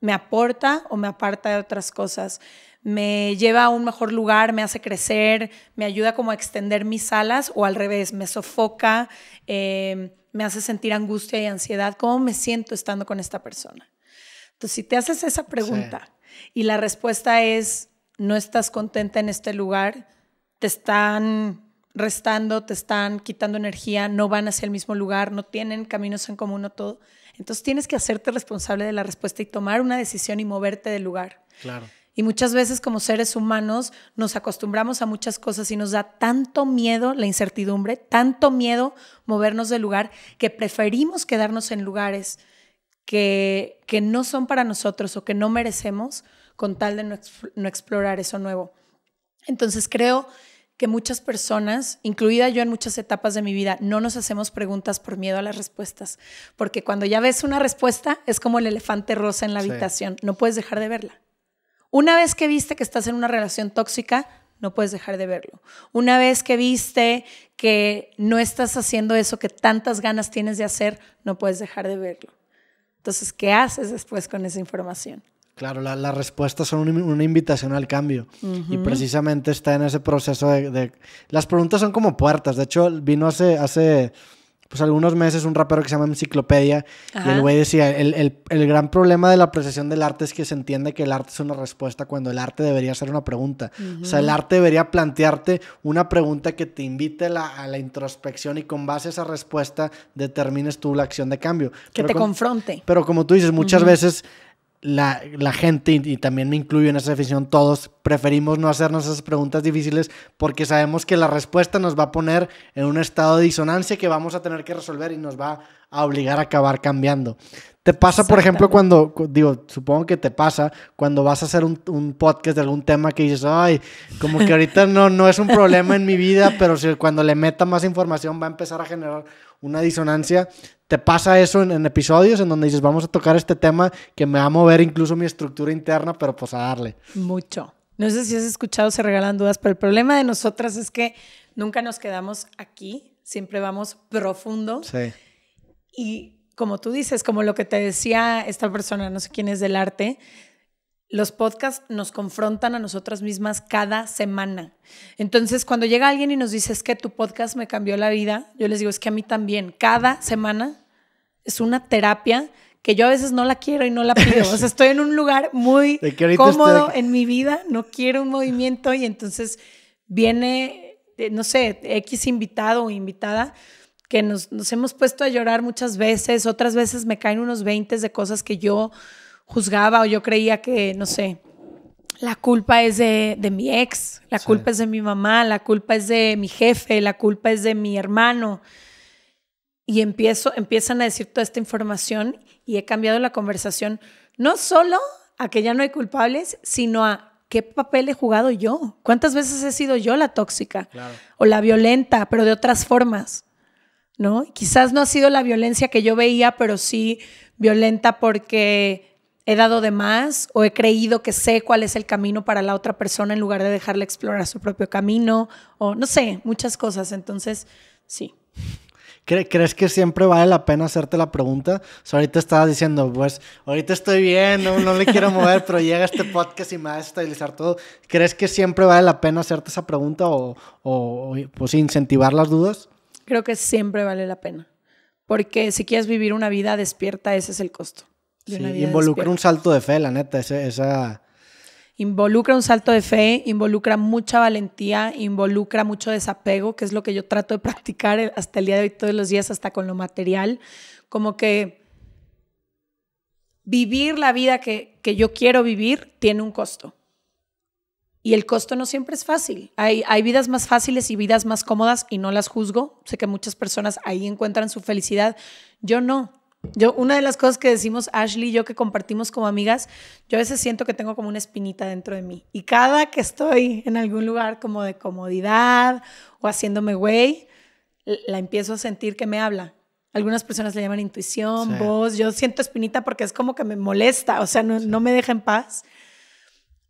¿Me aporta o me aparta de otras cosas? ¿Me lleva a un mejor lugar? ¿Me hace crecer? ¿Me ayuda como a extender mis alas? ¿O al revés, me sofoca? Em, ¿Me hace sentir angustia y ansiedad? ¿Cómo me siento estando con esta persona? Entonces, si te haces esa pregunta, y la respuesta es, no estás contenta en este lugar, te están restando, te están quitando energía, no van hacia el mismo lugar, no tienen caminos en común o todo. Entonces tienes que hacerte responsable de la respuesta y tomar una decisión y moverte del lugar. Claro. Y muchas veces como seres humanos nos acostumbramos a muchas cosas y nos da tanto miedo la incertidumbre, tanto miedo movernos del lugar que preferimos quedarnos en lugares que, no son para nosotros o que no merecemos con tal de no, explorar eso nuevo. Entonces creo que muchas personas, incluida yo en muchas etapas de mi vida, no nos hacemos preguntas por miedo a las respuestas, porque cuando ya ves una respuesta es como el elefante rosa en la habitación, no puedes dejar de verla. Una vez que viste que estás en una relación tóxica, no puedes dejar de verlo. Una vez que viste que no estás haciendo eso que tantas ganas tienes de hacer, no puedes dejar de verlo. Entonces, ¿qué haces después con esa información? Claro, las respuestas son una invitación al cambio y precisamente está en ese proceso de, de, Las preguntas son como puertas, de hecho vino hace, hace pues algunos meses un rapero que se llama Enciclopedia y el güey decía, el, gran problema de la apreciación del arte es que se entiende que el arte es una respuesta cuando el arte debería ser una pregunta. O sea, el arte debería plantearte una pregunta que te invite a la introspección y con base a esa respuesta determines tú la acción de cambio. Que te confronte. Pero como tú dices, muchas veces la, gente, y, también me incluyo en esa definición, todos preferimos no hacernos esas preguntas difíciles porque sabemos que la respuesta nos va a poner en un estado de disonancia que vamos a tener que resolver y nos va a obligar a acabar cambiando. Te pasa, por ejemplo, cuando, digo, supongo que te pasa cuando vas a hacer un, podcast de algún tema que dices, ay, como que ahorita no, no es un problema en mi vida, pero si cuando le meta más información va a empezar a generar una disonancia. ¿Te pasa eso en, episodios en donde dices, vamos a tocar este tema que me va a mover incluso mi estructura interna, pero pues a darle? Mucho. No sé si has escuchado, se regalan dudas, pero el problema de nosotras es que nunca nos quedamos aquí, siempre vamos profundo. Sí. Y como tú dices, como lo que te decía esta persona, no sé quién es del arte, los podcasts nos confrontan a nosotras mismas cada semana. Entonces, cuando llega alguien y nos dice, es que tu podcast me cambió la vida, yo les digo, es que a mí también. Cada semana es una terapia que yo a veces no la quiero y no la pido. O sea, <laughs> estoy en un lugar muy cómodo en mi vida, no quiero un movimiento y entonces viene, eh, no sé, X invitado o invitada que nos, nos hemos puesto a llorar muchas veces, otras veces me caen unos 20 de cosas que yo juzgaba o yo creía que, no sé, la culpa es de, de mi ex, la culpa es de mi mamá, la culpa es de mi jefe, la culpa es de mi hermano. Y empiezo, empiezan a decir toda esta información y he cambiado la conversación, no solo a que ya no hay culpables, sino a qué papel he jugado yo, cuántas veces he sido yo la tóxica o la violenta, pero de otras formas. ¿No? Quizás no ha sido la violencia que yo veía, pero sí violenta porque he dado de más o he creído que sé cuál es el camino para la otra persona en lugar de dejarle explorar su propio camino o no sé, muchas cosas. Entonces, sí. ¿Crees que siempre vale la pena hacerte la pregunta? O ahorita estabas diciendo, pues, ahorita estoy bien, no, no le quiero mover, pero llega este podcast y me va a estabilizar todo. ¿Crees que siempre vale la pena hacerte esa pregunta o, o pues, incentivar las dudas? Creo que siempre vale la pena. Porque si quieres vivir una vida despierta, ese es el costo involucra un salto de fe, la neta, esa... Involucra un salto de fe, involucra mucha valentía, involucra mucho desapego, que es lo que yo trato de <laughs> practicar hasta el día de hoy, todos los días, hasta con lo material. Como que vivir la vida que, que yo quiero vivir tiene un costo. Y el costo no siempre es fácil. Hay, hay vidas más fáciles y vidas más cómodas y no las juzgo. Sé que muchas personas ahí encuentran su felicidad. Yo no. Yo, una de las cosas que decimos Ashley yo que compartimos como amigas, yo a veces siento que tengo como una espinita dentro de mí. Y cada que estoy en algún lugar como de comodidad o haciéndome güey, la empiezo a sentir que me habla. Algunas personas le llaman intuición, voz. Yo siento espinita porque es como que me molesta, o sea, no, me deja en paz.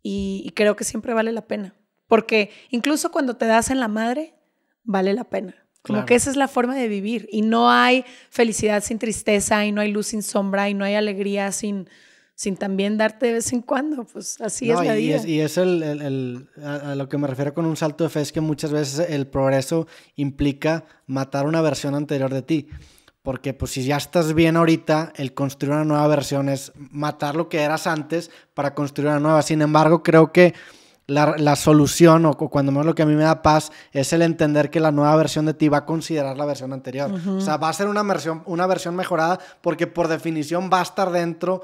y creo que siempre vale la pena. Porque incluso cuando te das en la madre, vale la pena. Como que esa es la forma de vivir y no hay felicidad sin tristeza y no hay luz sin sombra y no hay alegría sin, sin también darte de vez en cuando, pues así es la y vida. Es, y es el, a, lo que me refiero con un salto de fe, es que muchas veces el progreso implica matar una versión anterior de ti. Porque pues si ya estás bien ahorita, el construir una nueva versión es matar lo que eras antes para construir una nueva. Sin embargo, creo que la, solución o, cuando más lo que a mí me da paz es el entender que la nueva versión de ti va a considerar la versión anterior. O sea, va a ser una versión, una versión mejorada porque por definición va a estar dentro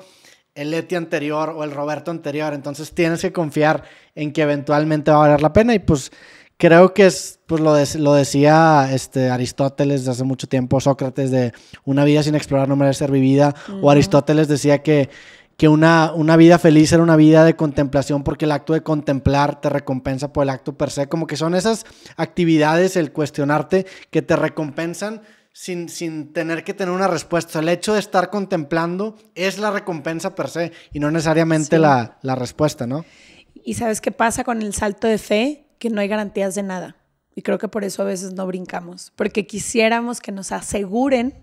el Eti anterior o el Roberto anterior. Entonces tienes que confiar en que eventualmente va a valer la pena y pues creo que es, pues lo, lo decía este, Aristóteles hace mucho tiempo, Sócrates de una vida sin explorar no merece ser vivida o Aristóteles decía que que una, una vida feliz era una vida de contemplación porque el acto de contemplar te recompensa por el acto per se, como que son esas actividades, el cuestionarte, que te recompensan sin, sin, tener que tener una respuesta. El hecho de estar contemplando es la recompensa per se y no necesariamente la, la, respuesta, ¿no? Y sabes qué pasa con el salto de fe, que no hay garantías de nada. Y creo que por eso a veces no brincamos, porque quisiéramos que nos aseguren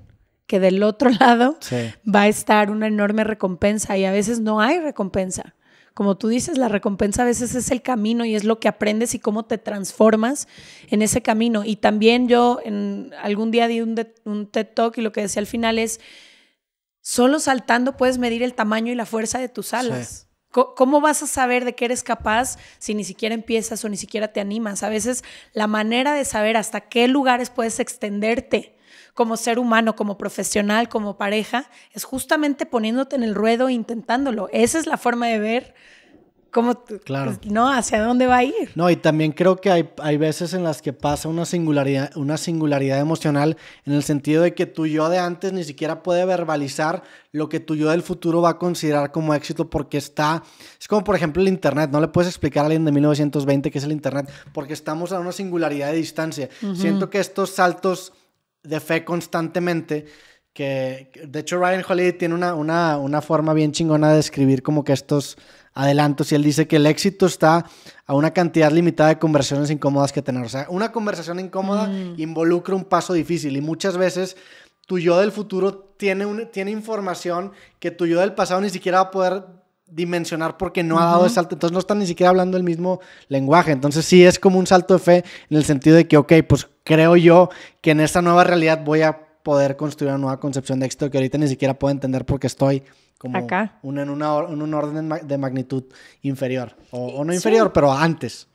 que del otro <laughs> lado va a estar una enorme recompensa y a veces no hay recompensa. Como tú dices, la recompensa a veces es el camino y es lo que aprendes y cómo te transformas en ese camino. Y también yo en algún día di un, un TED Talk y lo que decía al final es, solo saltando puedes medir el tamaño y la fuerza de tus alas. ¿Cómo vas a saber de qué eres capaz si ni siquiera empiezas o ni siquiera te animas? A veces la manera de saber hasta qué lugares puedes extenderte como ser humano, como profesional, como pareja, es justamente poniéndote en el ruedo e intentándolo. Esa es la forma de ver cómo, claro. Pues, ¿no? Hacia dónde va a ir. No, y también creo que hay, hay, veces en las que pasa una singularidad, una singularidad emocional en el sentido de que tu yo de antes ni siquiera puede verbalizar lo que tu yo del futuro va a considerar como éxito porque está, es como por ejemplo el Internet, no le puedes explicar a alguien de 1920 qué es el Internet porque estamos a una singularidad de distancia. Siento que estos saltos de fe constantemente. Que, de hecho, Ryan Holiday tiene una, una, forma bien chingona de escribir como que estos adelantos y él dice que el éxito está a una cantidad limitada de conversaciones incómodas que tener. O sea, una conversación incómoda mm. involucra un paso difícil y muchas veces tu yo del futuro tiene, tiene información que tu yo del pasado ni siquiera va a poder dimensionar porque no ha dado ese salto. Entonces no están ni siquiera hablando el mismo lenguaje. Entonces sí es como un salto de fe en el sentido de que, ok, pues creo yo que en esta nueva realidad voy a poder construir una nueva concepción de éxito que ahorita ni siquiera puedo entender porque estoy como en, un orden de magnitud inferior. O, no inferior, pero antes.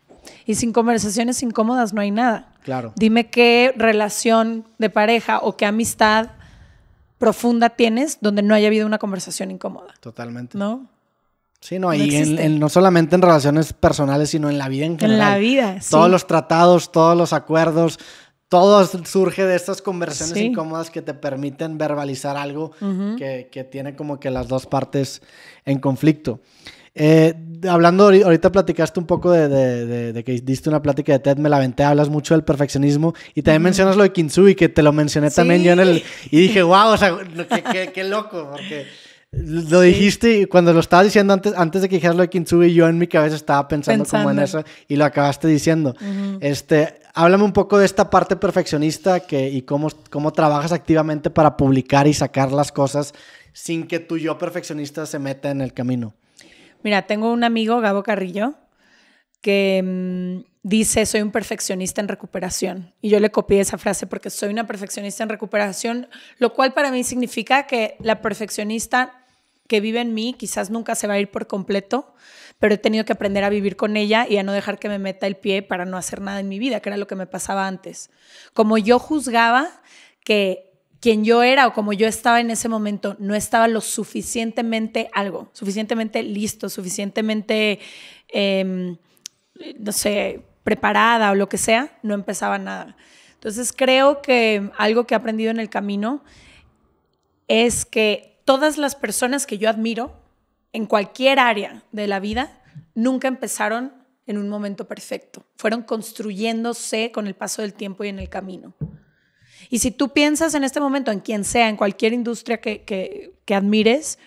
Y sin conversaciones incómodas no hay nada. Claro. Dime qué relación de pareja o qué amistad profunda tienes donde no haya habido una conversación incómoda. Totalmente. ¿No? Sí, no, y en, no solamente en relaciones personales, sino en la vida en general. En la vida, sí. Todos los tratados, todos los acuerdos, todo surge de estas conversaciones incómodas que te permiten verbalizar algo que, que, tiene como que las dos partes en conflicto. Eh, hablando, ahorita platicaste un poco de, de, que diste una plática de TED, me la aventé, hablas mucho del perfeccionismo y también mencionas lo de Kintsugi, que te lo mencioné también yo en el... Y dije, wow, o sea, qué, qué loco, porque... Lo dijiste dijiste cuando lo estabas diciendo antes, antes de que dijeras lo de Kintsugi, yo en mi cabeza estaba pensando, como en eso y lo acabaste diciendo. Este, háblame un poco de esta parte perfeccionista que, y cómo, cómo trabajas activamente para publicar y sacar las cosas sin que tu yo perfeccionista se meta en el camino. Mira, tengo un amigo, Gabo Carrillo, que mm, dice, soy un perfeccionista en recuperación. Y yo le copié esa frase porque soy una perfeccionista en recuperación, lo cual para mí significa que la perfeccionista que vive en mí, quizás nunca se va a ir por completo, pero he tenido que aprender a vivir con ella y a no dejar que me meta el pie para no hacer nada en mi vida, que era lo que me pasaba antes. Como yo juzgaba que quien yo era o como yo estaba en ese momento no estaba lo suficientemente algo, suficientemente listo, suficientemente, em, no sé, preparada o lo que sea, no empezaba nada. Entonces creo que algo que he aprendido en el camino es que todas las personas que yo admiro en cualquier área de la vida nunca empezaron en un momento perfecto. Fueron construyéndose con el paso del tiempo y en el camino. Y si tú piensas en este momento en quien sea, en cualquier industria que, que, admires,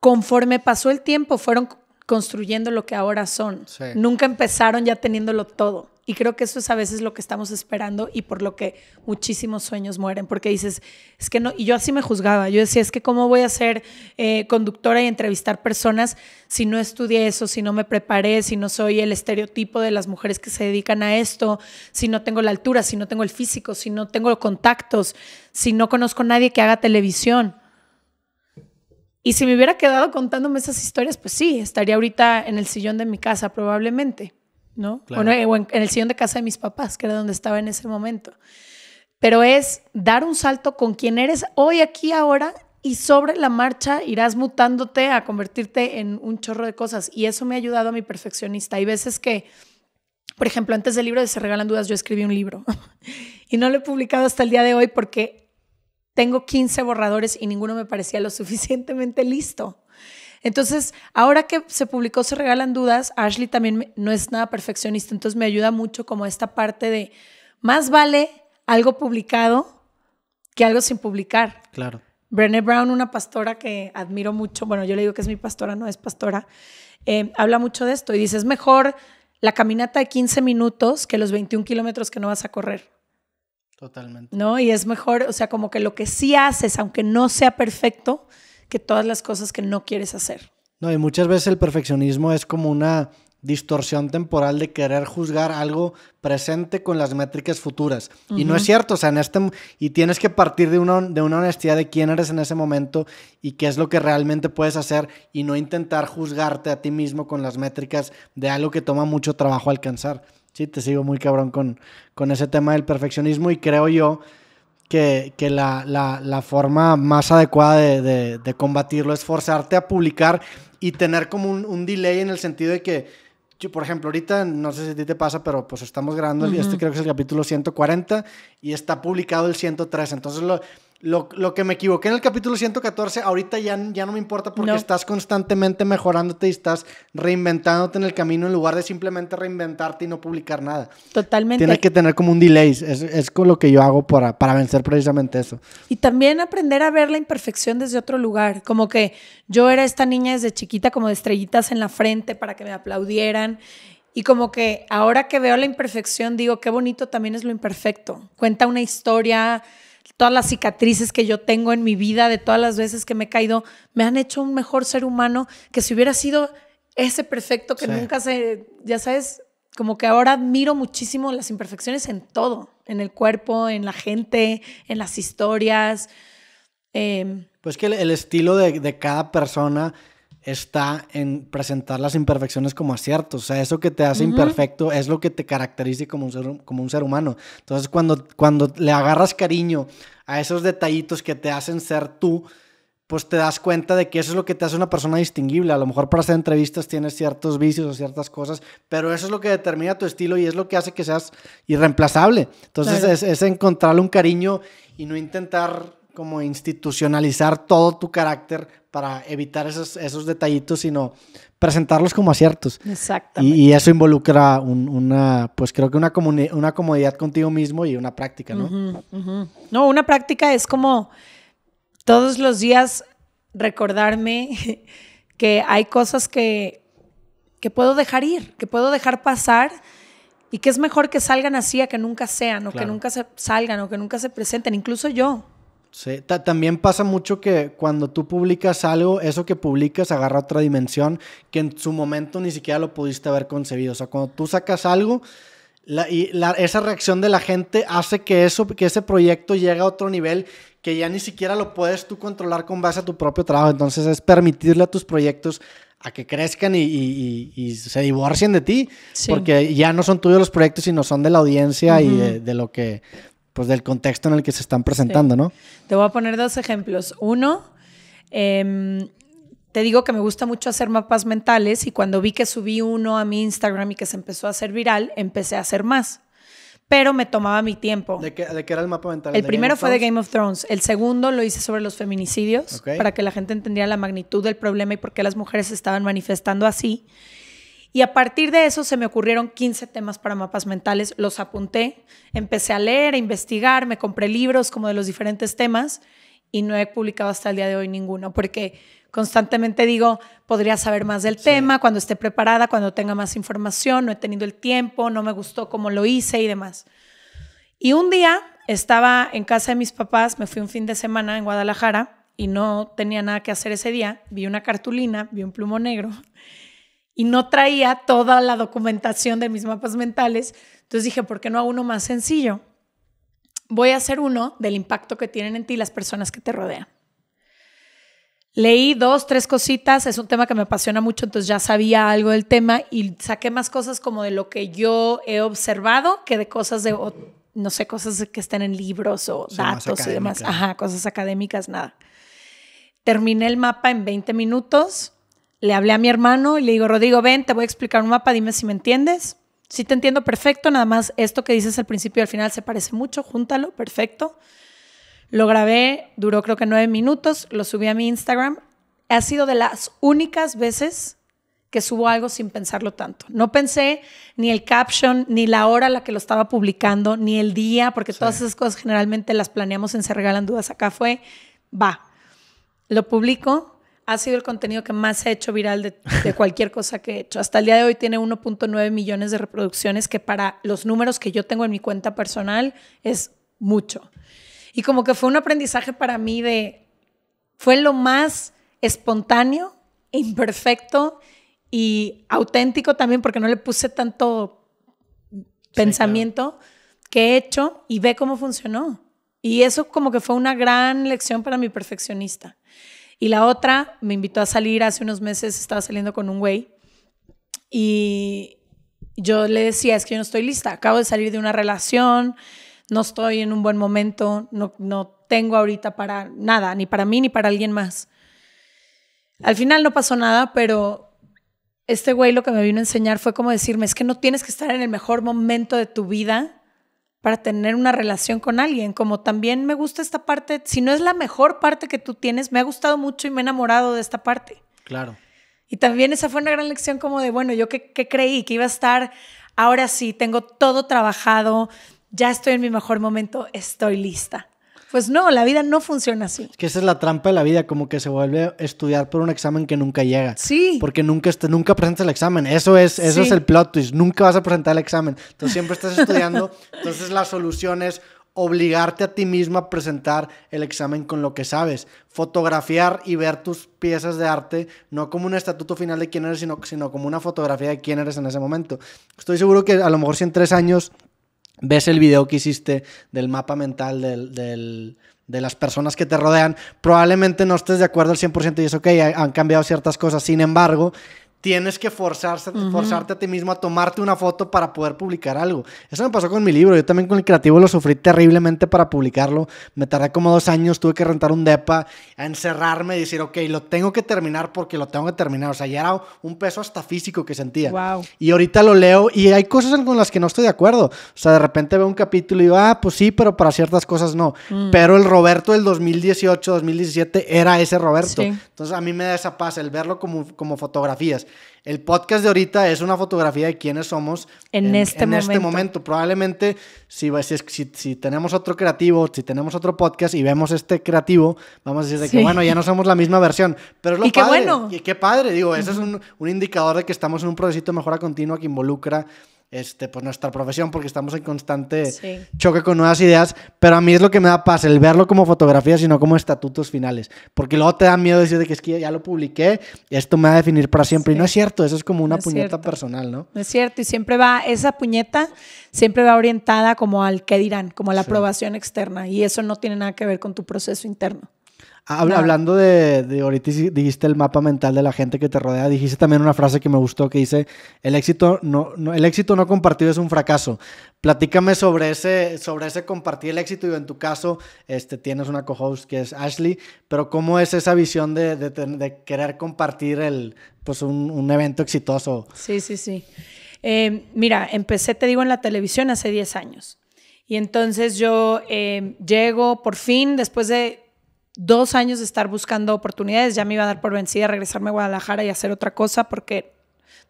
conforme pasó el tiempo, fueron construyendo lo que ahora son. Nunca empezaron ya teniéndolo todo. Y creo que eso es a veces lo que estamos esperando y por lo que muchísimos sueños mueren, porque dices, es que no, y yo así me juzgaba, yo decía, es que cómo voy a ser eh, conductora y entrevistar personas si no estudié eso, si no me preparé, si no soy el estereotipo de las mujeres que se dedican a esto, si no tengo la altura, si no tengo el físico, si no tengo contactos, si no conozco a nadie que haga televisión. Y si me hubiera quedado contándome esas historias, pues sí, estaría ahorita en el sillón de mi casa probablemente, ¿no? O, en, en, el sillón de casa de mis papás, que era donde estaba en ese momento. Pero es dar un salto con quien eres hoy, aquí, ahora, y sobre la marcha irás mutándote a convertirte en un chorro de cosas. Y eso me ha ayudado a mi perfeccionista. Hay veces que, por ejemplo, antes del libro de Se Regalan Dudas, yo escribí un libro. <laughs> y no lo he publicado hasta el día de hoy porque tengo 15 borradores y ninguno me parecía lo <laughs> suficientemente listo. Entonces, ahora que se publicó Se Regalan Dudas, Ashley también no es nada perfeccionista, entonces me ayuda mucho como esta parte de más vale algo publicado que algo sin publicar. Claro. Brené Brown, una pastora que admiro mucho, bueno, yo le digo que es mi pastora, no es pastora, eh, habla mucho de esto y dice, es mejor la caminata de 15 minutos que los 21 kilómetros que no vas a correr. Totalmente. ¿No? Y es mejor, o sea, como que lo que sí haces, aunque no sea perfecto, que todas las cosas que no quieres hacer. No, y muchas veces el perfeccionismo es como una distorsión temporal de querer juzgar algo presente con las métricas futuras. Y no es cierto, o sea, en este, y tienes que partir de una, de una honestidad de quién eres en ese momento y qué es lo que realmente puedes hacer y no intentar juzgarte a ti mismo con las métricas de algo que toma mucho trabajo alcanzar. Sí, te sigo muy cabrón con, con ese tema del perfeccionismo y creo yo que, que la, la, la, forma más adecuada de, de, combatirlo es forzarte a publicar y tener como un, un delay en el sentido de que, yo, por ejemplo, ahorita, no sé si a ti te pasa, pero pues estamos grabando, este creo que es el capítulo 140 y está publicado el 103. Entonces lo, lo, que me equivoqué en el capítulo 114, ahorita ya, ya no me importa porque estás constantemente mejorándote y estás reinventándote en el camino en lugar de simplemente reinventarte y no publicar nada. Totalmente. Tienes que tener como un delay. Es, con lo que yo hago para, para vencer precisamente eso. Y también aprender a ver la imperfección desde otro lugar. Como que yo era esta niña desde chiquita, como de estrellitas en la frente para que me aplaudieran. Y como que ahora que veo la imperfección, digo, qué bonito también es lo imperfecto. Cuenta una historia todas las cicatrices que yo tengo en mi vida, de todas las veces que me he caído, me han hecho un mejor ser humano que si hubiera sido ese perfecto que nunca se, ya sabes, como que ahora admiro muchísimo las imperfecciones en todo, en el cuerpo, en la gente, en las historias. Em, pues que el, estilo de, de, cada persona está en presentar las imperfecciones como aciertos. O sea, eso que te hace imperfecto es lo que te caracteriza como un ser, como un ser humano. Entonces, cuando, cuando le agarras cariño a esos detallitos que te hacen ser tú, pues te das cuenta de que eso es lo que te hace una persona distinguible. A lo mejor para hacer entrevistas tienes ciertos vicios o ciertas cosas, pero eso es lo que determina tu estilo y es lo que hace que seas irreemplazable. Entonces es, encontrarle un cariño y no intentar como institucionalizar todo tu carácter para evitar esos, esos detallitos, sino presentarlos como aciertos. Exactamente. Y, eso involucra una, pues creo que una, una comodidad contigo mismo y una práctica, ¿no? No, una práctica es como todos los días recordarme <laughs> que hay cosas que, puedo dejar ir, que puedo dejar pasar y que es mejor que salgan así a que nunca sean o que nunca se salgan o que nunca se presenten, incluso yo. Sí, también pasa mucho que cuando tú publicas algo, eso que publicas agarra otra dimensión que en su momento ni siquiera lo pudiste haber concebido. O sea, cuando tú sacas algo, y esa reacción de la gente hace que, eso, ese proyecto llegue a otro nivel que ya ni siquiera lo puedes tú controlar con base a tu propio trabajo. Entonces es permitirle a tus proyectos a que crezcan y, se divorcien de ti, porque ya no son tuyos los proyectos, sino son de la audiencia y de, lo que, pues del contexto en el que se están presentando, ¿no? Te voy a poner dos ejemplos. Uno, em, te digo que me gusta mucho hacer mapas mentales y cuando vi que subí uno a mi Instagram y que se empezó a hacer viral, empecé a hacer más. Pero me tomaba mi tiempo. ¿De qué, era el mapa mental? El primero fue de Game of Thrones. El segundo lo hice sobre los feminicidios, para que la gente entendiera la magnitud del problema y por qué las mujeres estaban manifestando así. Y a partir de eso se me ocurrieron 15 temas para mapas mentales, los apunté, empecé a leer, a investigar, me compré libros como de los diferentes temas y no he publicado hasta el día de hoy ninguno porque constantemente digo, podría saber más del tema cuando esté preparada, cuando tenga más información, no he tenido el tiempo, no me gustó cómo lo hice y demás. Y un día estaba en casa de mis papás, me fui un fin de semana en Guadalajara y no tenía nada que hacer ese día, vi una cartulina, vi un plumo negro y no traía toda la documentación de mis mapas mentales. Entonces dije, ¿por qué no hago uno más sencillo? Voy a hacer uno del impacto que tienen en ti las personas que te rodean. Leí dos, tres cositas, es un tema que me apasiona mucho, entonces ya sabía algo del tema y saqué más cosas como de lo que yo he observado que de cosas de, no sé, cosas que estén en libros o datos y demás. Ajá, cosas académicas, nada. Terminé el mapa en 20 minutos le hablé a mi hermano y le digo, Rodrigo, ven, te voy a explicar un mapa, dime si me entiendes. Sí te entiendo perfecto, nada más esto que dices al principio y al final se parece mucho, júntalo, perfecto. Lo grabé, duró creo que nueve minutos, lo subí a mi Instagram. Ha sido de las únicas veces que subo algo sin pensarlo tanto. No pensé ni el caption, ni la hora a la que lo estaba publicando, ni el día, porque todas esas cosas generalmente las planeamos en Se Regalan Dudas. Acá fue, va, lo publico, ha sido el contenido que más se ha hecho viral de, cualquier cosa que he hecho. Hasta el día de hoy tiene 1.9 millones de reproducciones, que para los números que yo tengo en mi cuenta personal es mucho. Y como que fue un aprendizaje para mí de, fue lo más espontáneo, imperfecto y auténtico también, porque no le puse tanto pensamiento que he hecho y ve cómo funcionó. Y eso como que fue una gran lección para mi perfeccionista. Y la otra me invitó a salir hace unos meses, estaba saliendo con un güey y yo le decía, es que yo no estoy lista, acabo de salir de una relación, no estoy en un buen momento, no, no tengo ahorita para nada, ni para mí ni para alguien más. Al final no pasó nada, pero este güey lo que me vino a enseñar fue como decirme, es que no tienes que estar en el mejor momento de tu vida para tener una relación con alguien, como también me gusta esta parte, si no es la mejor parte que tú tienes, me ha gustado mucho y me he enamorado de esta parte. Claro. Y también esa fue una gran lección como de, bueno, yo qué creí que iba a estar, ahora sí, tengo todo trabajado, ya estoy en mi mejor momento, estoy lista. Pues no, la vida no funciona así. Es que esa es la trampa de la vida, como que se vuelve a estudiar por un examen que nunca llega. Sí. Porque nunca, nunca presentas el examen. Eso es, eso es el plot twist. Nunca vas a presentar el examen. Entonces siempre estás estudiando. entonces la solución es obligarte a ti mismo a presentar el examen con lo que sabes, fotografiar y ver tus piezas de arte, no como un estatuto final de quién eres, sino, sino como una fotografía de quién eres en ese momento. Estoy seguro que a lo mejor si en tres años ves el video que hiciste del mapa mental de las personas que te rodean, probablemente no estés de acuerdo al 100% y es ok, han cambiado ciertas cosas, sin embargo, tienes que forzarse, forzarte a ti mismo a tomarte una foto para poder publicar algo. Eso me pasó con mi libro. Yo también con el creativo lo sufrí terriblemente para publicarlo. Me tardé como dos años, tuve que rentar un DEPA, encerrarme y decir, ok, lo tengo que terminar porque lo tengo que terminar. O sea, ya era un peso hasta físico que sentía. Y ahorita lo leo y hay cosas con las que no estoy de acuerdo. O sea, de repente veo un capítulo y digo, ah, pues sí, pero para ciertas cosas no. Mm. Pero el Roberto del 2018, 2017 era ese Roberto. Entonces a mí me da esa paz el verlo como, como fotografías el podcast de ahorita es una fotografía de quiénes somos en, este, este, momento. este, momento. Probablemente si, tenemos otro creativo, si tenemos otro podcast y vemos este creativo, vamos a decir que bueno, ya no somos la misma versión. Pero es lo y padre. Qué bueno. Y qué padre, digo, eso es un, un indicador de que estamos en un procesito de mejora continua que involucra este, pues, nuestra profesión, porque estamos en constante choque con nuevas ideas, pero a mí es lo que me da paz, el verlo como fotografía, sino como estatutos finales, porque luego te da miedo decir de que es que ya lo publiqué, esto me va a definir para siempre, y no es cierto, eso es como una puñeta personal, ¿no? No es cierto, y siempre va, esa puñeta siempre va orientada como al qué dirán, como a la aprobación externa, y eso no tiene nada que ver con tu proceso interno hablando de, de, ahorita dijiste el mapa mental de la gente que te rodea, dijiste también una frase que me gustó que dice, el éxito no, el éxito no compartido es un fracaso. Platícame sobre ese, sobre ese compartir el éxito y en tu caso este, tienes una co-host que es Ashley, pero ¿cómo es esa visión de, de, querer compartir el, pues un, un, evento exitoso? Sí, sí, sí. Em, mira, empecé, te digo, en la televisión hace 10 años. Y entonces yo em, llego por fin, después de dos años de estar buscando oportunidades, ya me iba a dar por vencida regresarme a Guadalajara y hacer otra cosa porque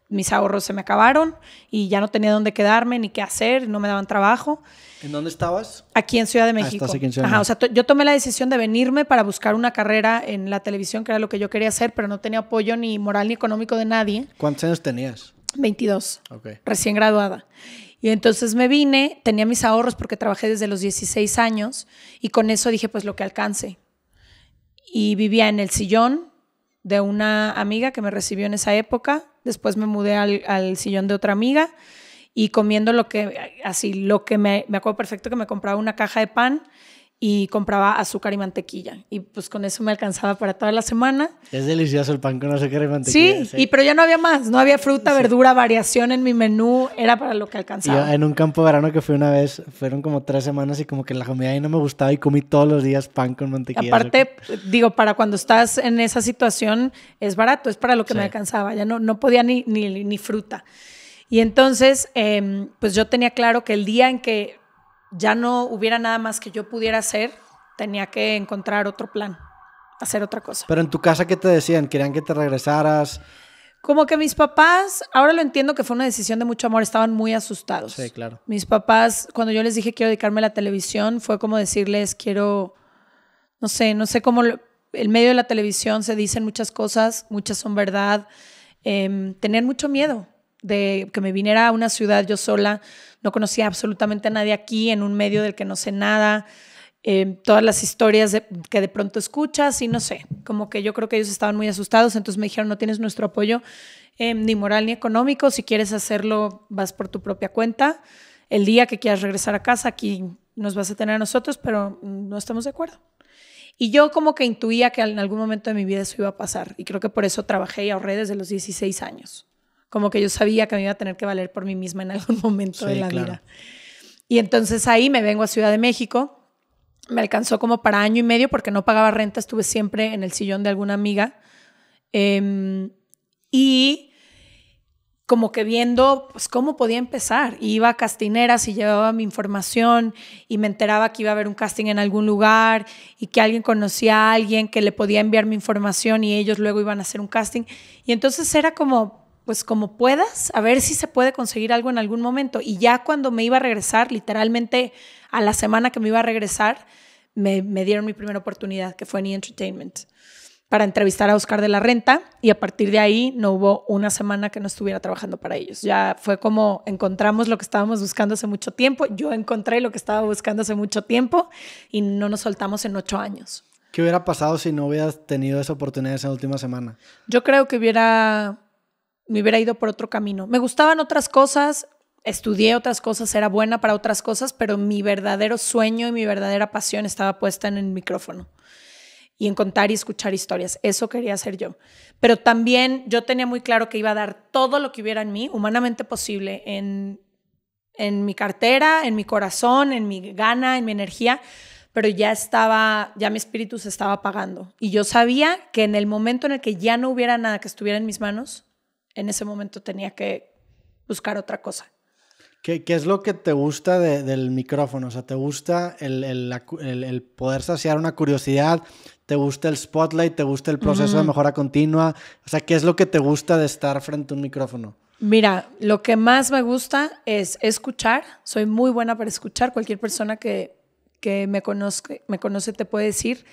mis ahorros se me acabaron y ya no tenía dónde quedarme ni qué hacer, no me daban trabajo. ¿En dónde estabas? Aquí en Ciudad de ah, México. Ah, o sea, yo tomé la decisión de venirme para buscar una carrera en la televisión, que era lo que yo quería hacer, pero no tenía apoyo ni moral ni económico de nadie. ¿Cuántos años tenías? 22. Okay. Recién graduada. Y entonces me vine, tenía mis ahorros porque trabajé desde los 16 años y con eso dije, pues lo que alcance y vivía en el sillón de una amiga que me recibió en esa época. Después me mudé al, sillón de otra amiga y comiendo lo que, así, lo que me, me acuerdo perfecto que me compraba una caja de pan y compraba azúcar y mantequilla. Y pues con eso me alcanzaba para toda la semana. Es delicioso el pan con azúcar y mantequilla. Sí, pero ya no había más, no había fruta, verdura, variación en mi menú, era para lo que alcanzaba. en un campo de verano que fui una vez, fueron como tres semanas y como que la comida ahí no me gustaba y comí todos los días pan con mantequilla. Aparte, pues, digo, para cuando estás en esa situación es barato, es para lo que me alcanzaba, ya no, no podía ni, ni, fruta. Y entonces, em, pues yo tenía claro que el día en que ya no hubiera nada más que yo pudiera hacer, tenía que encontrar otro plan, hacer otra cosa. Pero en tu casa, ¿qué te decían? ¿Querían que te regresaras? Como que mis papás, ahora lo entiendo que fue una decisión de mucho amor, estaban muy asustados. Sí, claro. Mis papás, cuando yo les dije quiero dedicarme a la televisión, fue como decirles quiero, no sé, no sé cómo, el medio de la televisión se dicen muchas cosas, muchas son verdad, em, tenían tener mucho miedo de que me viniera a una ciudad yo sola, no conocía absolutamente a nadie aquí, en un medio del que no sé nada, em, todas las historias que de pronto escuchas y no sé, como que yo creo que ellos estaban muy asustados, entonces me dijeron, no tienes nuestro apoyo em, ni moral ni económico, si quieres hacerlo vas por tu propia cuenta, el día que quieras regresar a casa aquí nos vas a tener a nosotros, pero no estamos de acuerdo. Y yo como que intuía que en algún momento de mi vida eso iba a pasar y creo que por eso trabajé y ahorré desde los 16 años como que yo sabía que me iba a tener que valer por mí misma en algún <laughs> momento de la vida. Y entonces ahí me vengo a Ciudad de México, me alcanzó como para año y medio porque no pagaba renta, estuve siempre en el sillón de alguna amiga. Em, y como que viendo pues cómo podía empezar. iba a castineras y llevaba mi información y me enteraba que iba a haber un casting en algún lugar y que alguien conocía a alguien que le podía enviar mi información y ellos luego iban a hacer un casting. Y entonces era como pues como puedas, a ver si se puede conseguir algo en algún momento. Y ya cuando me iba a regresar, literalmente a la semana que me iba a regresar, me, dieron mi primera oportunidad, que fue en E! Entertainment, para entrevistar a Oscar de la Renta. Y a partir de ahí no hubo una semana que no estuviera trabajando para ellos. Ya fue como encontramos lo que estábamos buscando hace mucho tiempo. Yo encontré lo que estaba buscando hace mucho tiempo y no nos soltamos en ocho años. ¿Qué hubiera pasado si no hubieras tenido esa oportunidad esa última semana? Yo creo que hubiera me hubiera ido por otro camino. Me gustaban otras cosas, estudié otras cosas, era buena para otras cosas, pero mi verdadero sueño y mi verdadera pasión estaba puesta en el micrófono y en contar y escuchar historias. Eso quería hacer yo. Pero también yo tenía muy claro que iba a dar todo lo que hubiera en mí, humanamente posible, en, en mi cartera, en mi corazón, en mi gana, en mi energía, pero ya estaba, ya mi espíritu se estaba apagando. Y yo sabía que en el momento en el que ya no hubiera nada que estuviera en mis manos, en ese momento tenía que buscar otra cosa. ¿Qué, es lo que te gusta del micrófono? O sea, ¿te gusta el, poder saciar una curiosidad? ¿Te gusta el spotlight? ¿Te gusta el proceso de mejora continua? O sea, ¿qué es lo que te gusta de estar frente a un micrófono? Mira, lo que más me gusta es escuchar. Soy muy buena para escuchar. Cualquier persona que, me, conozca, me conoce te puede decir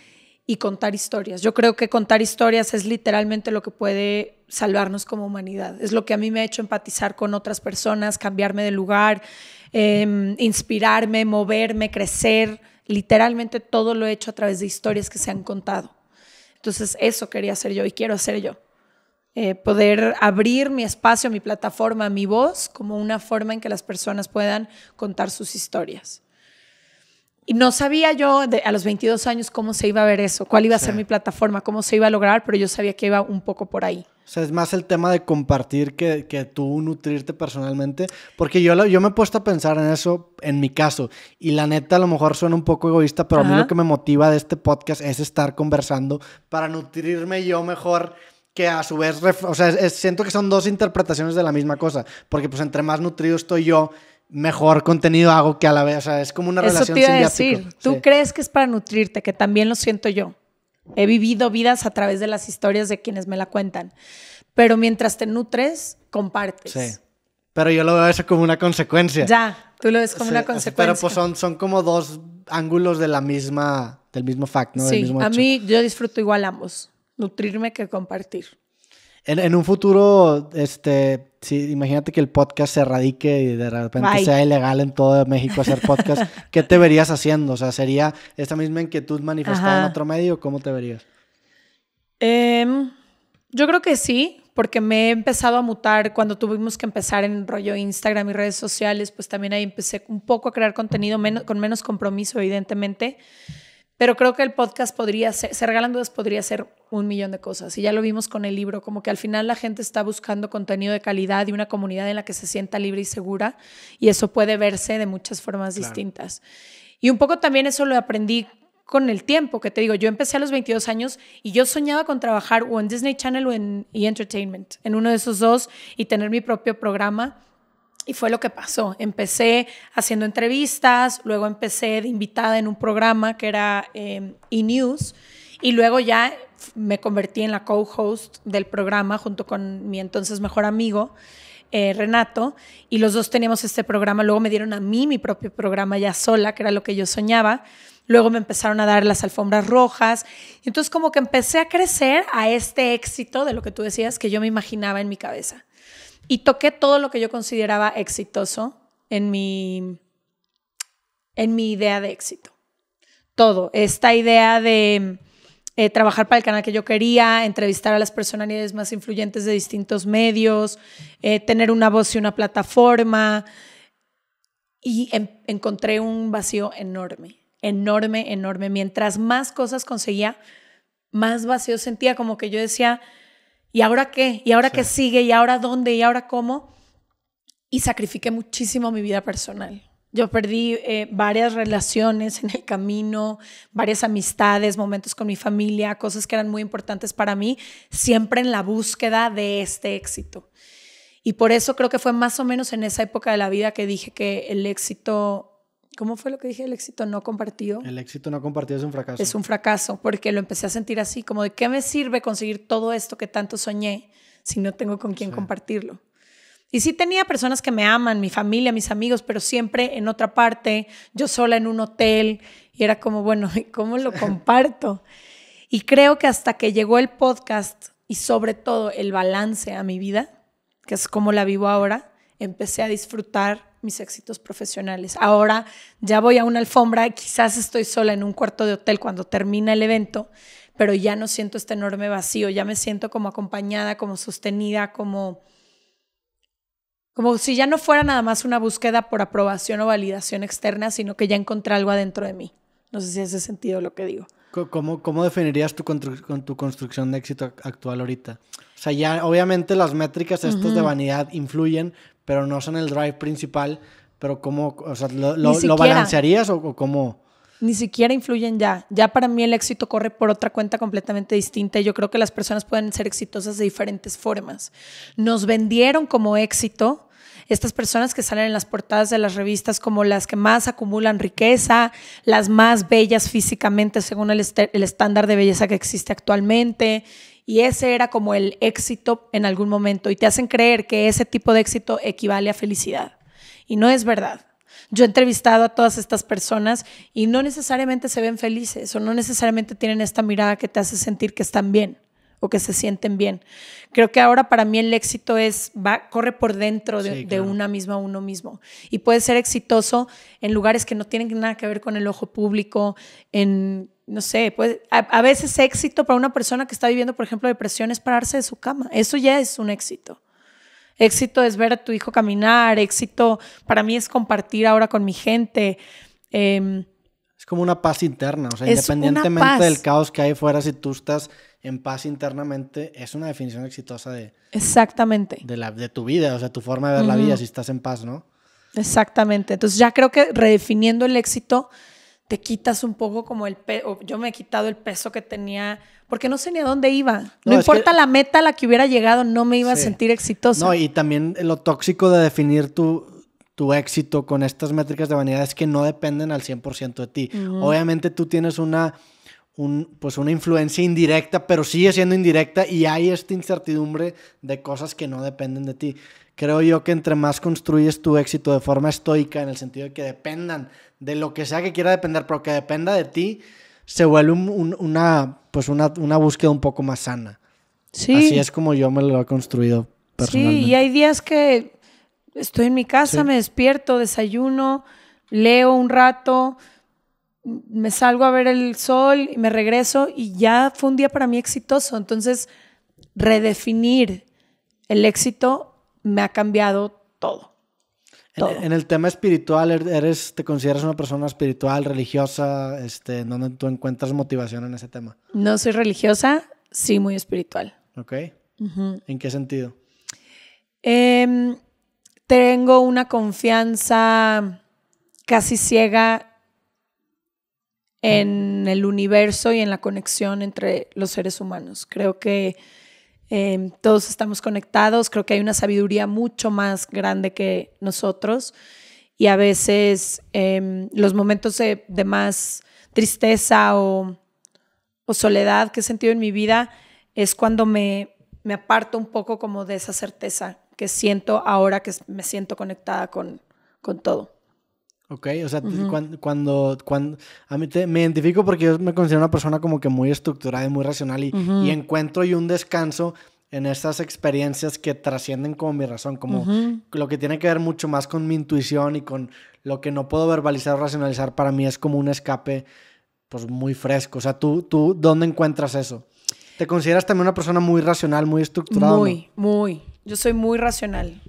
y contar historias. Yo creo que contar historias es literalmente lo que puede salvarnos como humanidad. Es lo que a mí me ha hecho empatizar con otras personas, cambiarme de lugar, em, inspirarme, moverme, crecer. Literalmente todo lo he hecho a través de historias que se han contado. Entonces eso quería hacer yo y quiero hacer yo. Eh, poder abrir mi espacio, mi plataforma, mi voz como una forma en que las personas puedan contar sus historias. Y no sabía yo a los 22 años cómo se iba a ver eso, cuál iba a ser mi plataforma, cómo se iba a lograr, pero yo sabía que iba un poco por ahí. O sea, es más el tema de compartir que, tú nutrirte personalmente, porque yo, yo me he puesto a pensar en eso en mi caso, y la neta a lo mejor suena un poco egoísta, pero a mí lo que me motiva de este podcast es estar conversando para nutrirme yo mejor que a su vez, o sea, siento que son dos interpretaciones de la misma cosa, porque pues entre más nutrido estoy yo, mejor contenido hago que a la vez. O sea, es como una relación te iba a decir. Tú crees que es para nutrirte, que también lo siento yo. He vivido vidas a través de las historias de quienes me la cuentan. Pero mientras te nutres, compartes. Sí. Pero yo lo veo eso como una consecuencia. Ya, tú lo ves como una consecuencia. Pero pues son, son como dos ángulos de la misma, del mismo fact, ¿no? Sí, a mí yo disfruto igual ambos, nutrirme que compartir. En, en un futuro, este, Sí, imagínate que el podcast se erradique y de repente sea ilegal en todo México hacer podcast. <laughs> ¿Qué te verías haciendo? O sea, ¿sería esta misma inquietud manifestada en otro medio? ¿Cómo te verías? Em, yo creo que sí, porque me he empezado a mutar cuando tuvimos que empezar en rollo Instagram y redes sociales, pues también ahí empecé un poco a crear contenido con menos compromiso, evidentemente. Pero creo que el podcast podría ser, Se Regalan Dudas podría ser un millón de cosas. Y ya lo vimos con el libro, como que al final la gente está buscando contenido de calidad y una comunidad en la que se sienta libre y segura. Y eso puede verse de muchas formas distintas. Y un poco también eso lo aprendí con el tiempo, que te digo, yo empecé a los 22 años y yo soñaba con trabajar o en Disney Channel o en Entertainment, en uno de esos dos, y tener mi propio programa y fue lo que pasó. Empecé haciendo entrevistas, luego empecé de invitada en un programa que era eh, em, news y luego ya me convertí en la co-host del programa junto con mi entonces mejor amigo. Eh, Renato, y los dos teníamos este programa, luego me dieron a mí mi propio programa ya sola, que era lo que yo soñaba, luego me empezaron a dar las alfombras rojas, y entonces como que empecé a crecer a este éxito de lo que tú decías que yo me imaginaba en mi cabeza y toqué todo lo que yo consideraba exitoso en mi, en mi idea de éxito. Todo. Esta idea de eh, trabajar para el canal que yo quería, entrevistar a las personalidades más influyentes de distintos medios, eh, tener una voz y una plataforma. Y encontré un vacío enorme, enorme, enorme. Mientras más cosas conseguía, más vacío sentía, como que yo decía, ¿Y ahora qué? ¿Y ahora qué sigue? ¿Y ahora dónde? ¿Y ahora cómo? Y sacrifiqué muchísimo mi vida personal. Yo perdí eh, varias relaciones en el camino, varias amistades, momentos con mi familia, cosas que eran muy importantes para mí, siempre en la búsqueda de este éxito. Y por eso creo que fue más o menos en esa época de la vida que dije que el éxito ¿Cómo fue lo que dije? El éxito no compartido. El éxito no compartido es un fracaso. Es un fracaso, porque lo empecé a sentir así, como de qué me sirve conseguir todo esto que tanto soñé si no tengo con quién compartirlo. Y sí tenía personas que me aman, mi familia, mis amigos, pero siempre en otra parte, yo sola en un hotel, y era como, bueno, <laughs> cómo lo comparto? y creo que hasta que llegó el podcast y sobre todo el balance a mi vida, que es como la vivo ahora, empecé a disfrutar mis éxitos profesionales. Ahora ya voy a una alfombra, quizás estoy sola en un cuarto de hotel cuando termina el evento, pero ya no siento este enorme vacío, ya me siento como acompañada, como sostenida, como como si ya no fuera nada más una búsqueda por aprobación o validación externa, sino que ya encontré algo adentro de mí. No sé si hace sentido lo que digo. ¿Cómo, ¿Cómo, definirías tu, con tu construcción de éxito actual ahorita? O sea, ya obviamente las métricas estas de vanidad influyen, pero no son el drive principal. Pero ¿cómo, o lo, balancearías o, cómo? Ni siquiera influyen ya. Ya para mí el éxito corre por otra cuenta completamente distinta y yo creo que las personas pueden ser exitosas de diferentes formas. Nos vendieron como éxito estas personas que salen en las portadas de las revistas como las que más acumulan riqueza, las más bellas físicamente según el estándar de belleza que existe actualmente, y ese era como el éxito en algún momento y te hacen creer que ese tipo de éxito equivale a felicidad. Y no es verdad. Yo he entrevistado a todas estas personas y no necesariamente se ven felices o no necesariamente tienen esta mirada que te hace sentir que están bien que se sienten bien. Creo que ahora para mí el éxito es, va, corre por dentro de, una misma, uno mismo. Y puede ser exitoso en lugares que no tienen nada que ver con el ojo público, en, no sé, pues, a, veces éxito para una persona que está viviendo, por ejemplo, depresión es pararse de su cama. Eso ya es un éxito. Éxito es ver a tu hijo caminar, éxito para mí es compartir ahora con mi gente. Em, es como una paz interna, o sea, independientemente del caos que hay fuera, si tú estás en paz internamente es una definición exitosa de... Exactamente. De, la, de tu vida, o sea, tu forma de ver la vida, si estás en paz, ¿no? Exactamente. Entonces ya creo que redefiniendo el éxito, te quitas un poco como el peso, yo me he quitado el peso que tenía, porque no sé ni a dónde iba. No, importa la meta a la que hubiera llegado, no me iba a sentir exitoso. No, y también lo tóxico de definir tu, tu éxito con estas métricas de vanidad es que no dependen al 100% de ti. Obviamente tú tienes una pues una influencia indirecta, pero sigue siendo indirecta y hay esta incertidumbre de cosas que no dependen de ti. Creo yo que entre más construyes tu éxito de forma estoica, en el sentido de que dependan de lo que sea que quiera depender, pero que dependa de ti, se vuelve una, pues una, búsqueda un poco más sana. Sí. Así es como yo me lo he construido personalmente. Sí, y hay días que estoy en mi casa, me despierto, desayuno, leo un rato, me salgo a ver el sol y me regreso y ya fue un día para mí exitoso. Entonces, redefinir el éxito me ha cambiado todo. En, el tema espiritual, er, eres, ¿te consideras una persona espiritual, religiosa? Este, dónde tú encuentras motivación en ese tema? No soy religiosa, sí muy espiritual. Ok. ¿En qué sentido? Em, tengo una confianza casi ciega en el universo y en la conexión entre los seres humanos. Creo que em, todos estamos conectados, creo que hay una sabiduría mucho más grande que nosotros y a veces em, los momentos de, más tristeza o, soledad que he sentido en mi vida es cuando me, aparto un poco como de esa certeza que siento ahora que me siento conectada con todo. Ok, o sea, cuando, cuando, a mí me identifico porque yo me considero una persona como que muy estructurada y muy racional y, encuentro y un descanso en estas experiencias que trascienden como mi razón, como lo que tiene que ver mucho más con mi intuición y con lo que no puedo verbalizar o racionalizar, para mí es como un escape pues muy fresco. O sea, ¿tú, tú dónde encuentras eso? ¿Te consideras también una persona muy racional, muy estructurada? Muy, muy. Yo soy muy racional.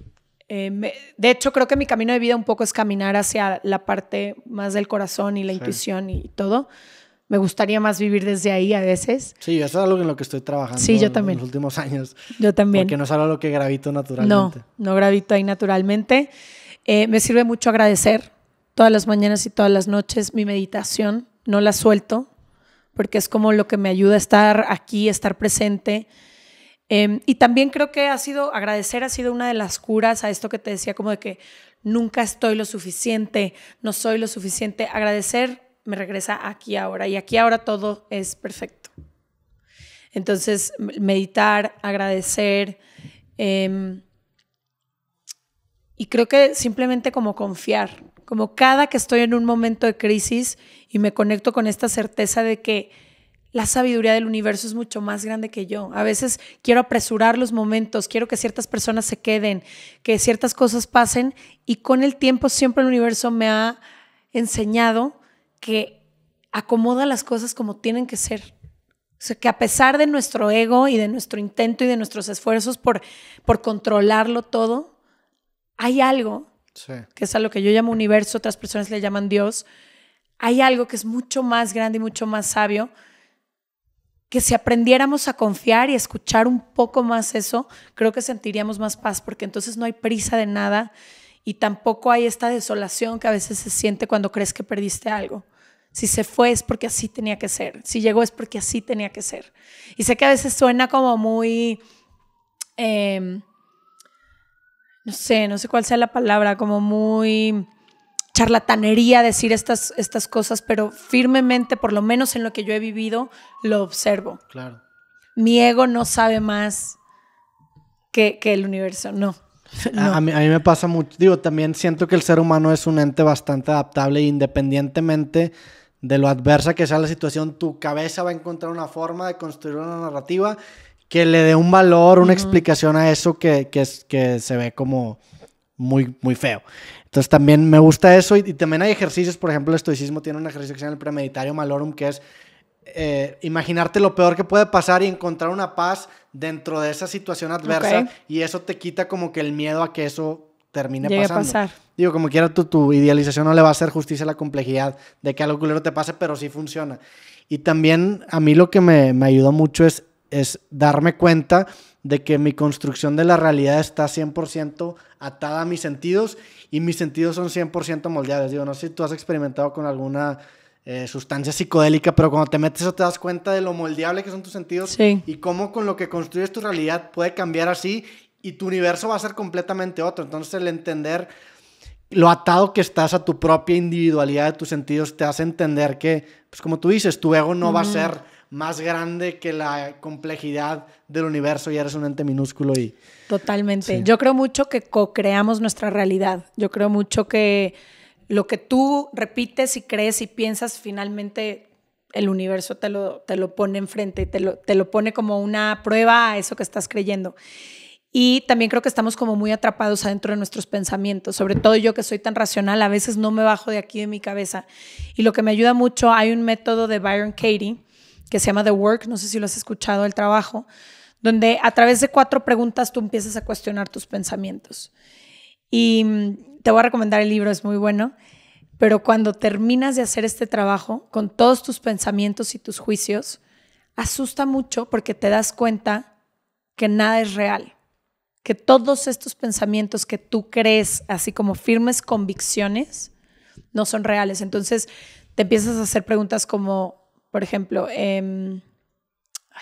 Eh, de hecho, creo que mi camino de vida un poco es caminar hacia la parte más del corazón y la intuición y todo. Me gustaría más vivir desde ahí a veces. Sí, eso es algo en lo que estoy trabajando yo también. en los últimos años. Yo también. Porque no es algo que gravito naturalmente. No, no gravito ahí naturalmente. Eh, me sirve mucho agradecer todas las mañanas y todas las noches mi meditación. No la suelto porque es como lo que me ayuda a estar aquí, estar presente. Em, y también creo que ha sido, agradecer ha sido una de las curas a esto que te decía, como de que nunca estoy lo suficiente, no soy lo suficiente. Agradecer me regresa aquí ahora y aquí ahora todo es perfecto. Entonces, meditar, agradecer. Em, y creo que simplemente como confiar, como cada que estoy en un momento de crisis y me conecto con esta certeza de que la sabiduría del universo es mucho más grande que yo. A veces quiero apresurar los momentos, quiero que ciertas personas se queden, que ciertas cosas pasen y con el tiempo siempre el universo me ha enseñado que acomoda las cosas como tienen que ser. O sea, que a pesar de nuestro ego y de nuestro intento y de nuestros esfuerzos por, por controlarlo todo, hay algo, que es a lo que yo llamo universo, otras personas le llaman Dios, hay algo que es mucho más grande y mucho más sabio que si aprendiéramos a confiar y escuchar un poco más eso, creo que sentiríamos más paz, porque entonces no hay prisa de nada y tampoco hay esta desolación que a veces se siente cuando crees que perdiste algo. Si se fue es porque así tenía que ser, si llegó es porque así tenía que ser. Y sé que a veces suena como muy... Em, no sé, no sé cuál sea la palabra, como muy charlatanería decir estas, estas cosas, pero firmemente, por lo menos en lo que yo he vivido, lo observo. Claro. Mi ego no sabe más que, el universo, no. A, mí, me pasa mucho, digo, también siento que el ser humano es un ente bastante adaptable e independientemente de lo adversa que sea la situación, tu cabeza va a encontrar una forma de construir una narrativa que le dé un valor, una explicación a eso que, que, que se ve como muy, muy feo. Entonces también me gusta eso y, también hay ejercicios, por ejemplo, el estoicismo tiene un ejercicio que se llama el premeditario malorum, que es eh, imaginarte lo peor que puede pasar y encontrar una paz dentro de esa situación adversa y eso te quita como que el miedo a que eso termine pasando. pasar. Digo, como quiera, tu, tu idealización no le va a hacer justicia a la complejidad de que algo culero te pase, pero sí funciona. Y también a mí lo que me, me ayudó mucho es, es darme cuenta de que mi construcción de la realidad está 100% atada a mis sentidos y mis sentidos son 100% moldeables. Digo, no sé si tú has experimentado con alguna eh, sustancia psicodélica, pero cuando te metes eso te das cuenta de lo moldeable que son tus sentidos y cómo con lo que construyes tu realidad puede cambiar así y tu universo va a ser completamente otro. Entonces el entender lo atado que estás a tu propia individualidad de tus sentidos te hace entender que, pues como tú dices, tu ego no va a ser más grande que la complejidad del universo y eres un ente minúsculo y... Totalmente. Yo creo mucho que co-creamos nuestra realidad. Yo creo mucho que lo que tú repites y crees y piensas, finalmente el universo te lo, te lo pone enfrente y te lo, te lo pone como una prueba a eso que estás creyendo. Y también creo que estamos como muy atrapados adentro de nuestros pensamientos, sobre todo yo que soy tan racional, a veces no me bajo de aquí de mi cabeza. Y lo que me ayuda mucho, hay un método de Byron Katie que se llama The Work, no sé si lo has escuchado, El Trabajo, donde a través de cuatro preguntas tú empiezas a cuestionar tus pensamientos. Y mm, te voy a recomendar el libro, es muy bueno, pero cuando terminas de hacer este trabajo con todos tus pensamientos y tus juicios, asusta mucho porque te das cuenta que nada es real, que todos estos pensamientos que tú crees, así como firmes convicciones, no son reales. Entonces te empiezas a hacer preguntas como, por ejemplo, em,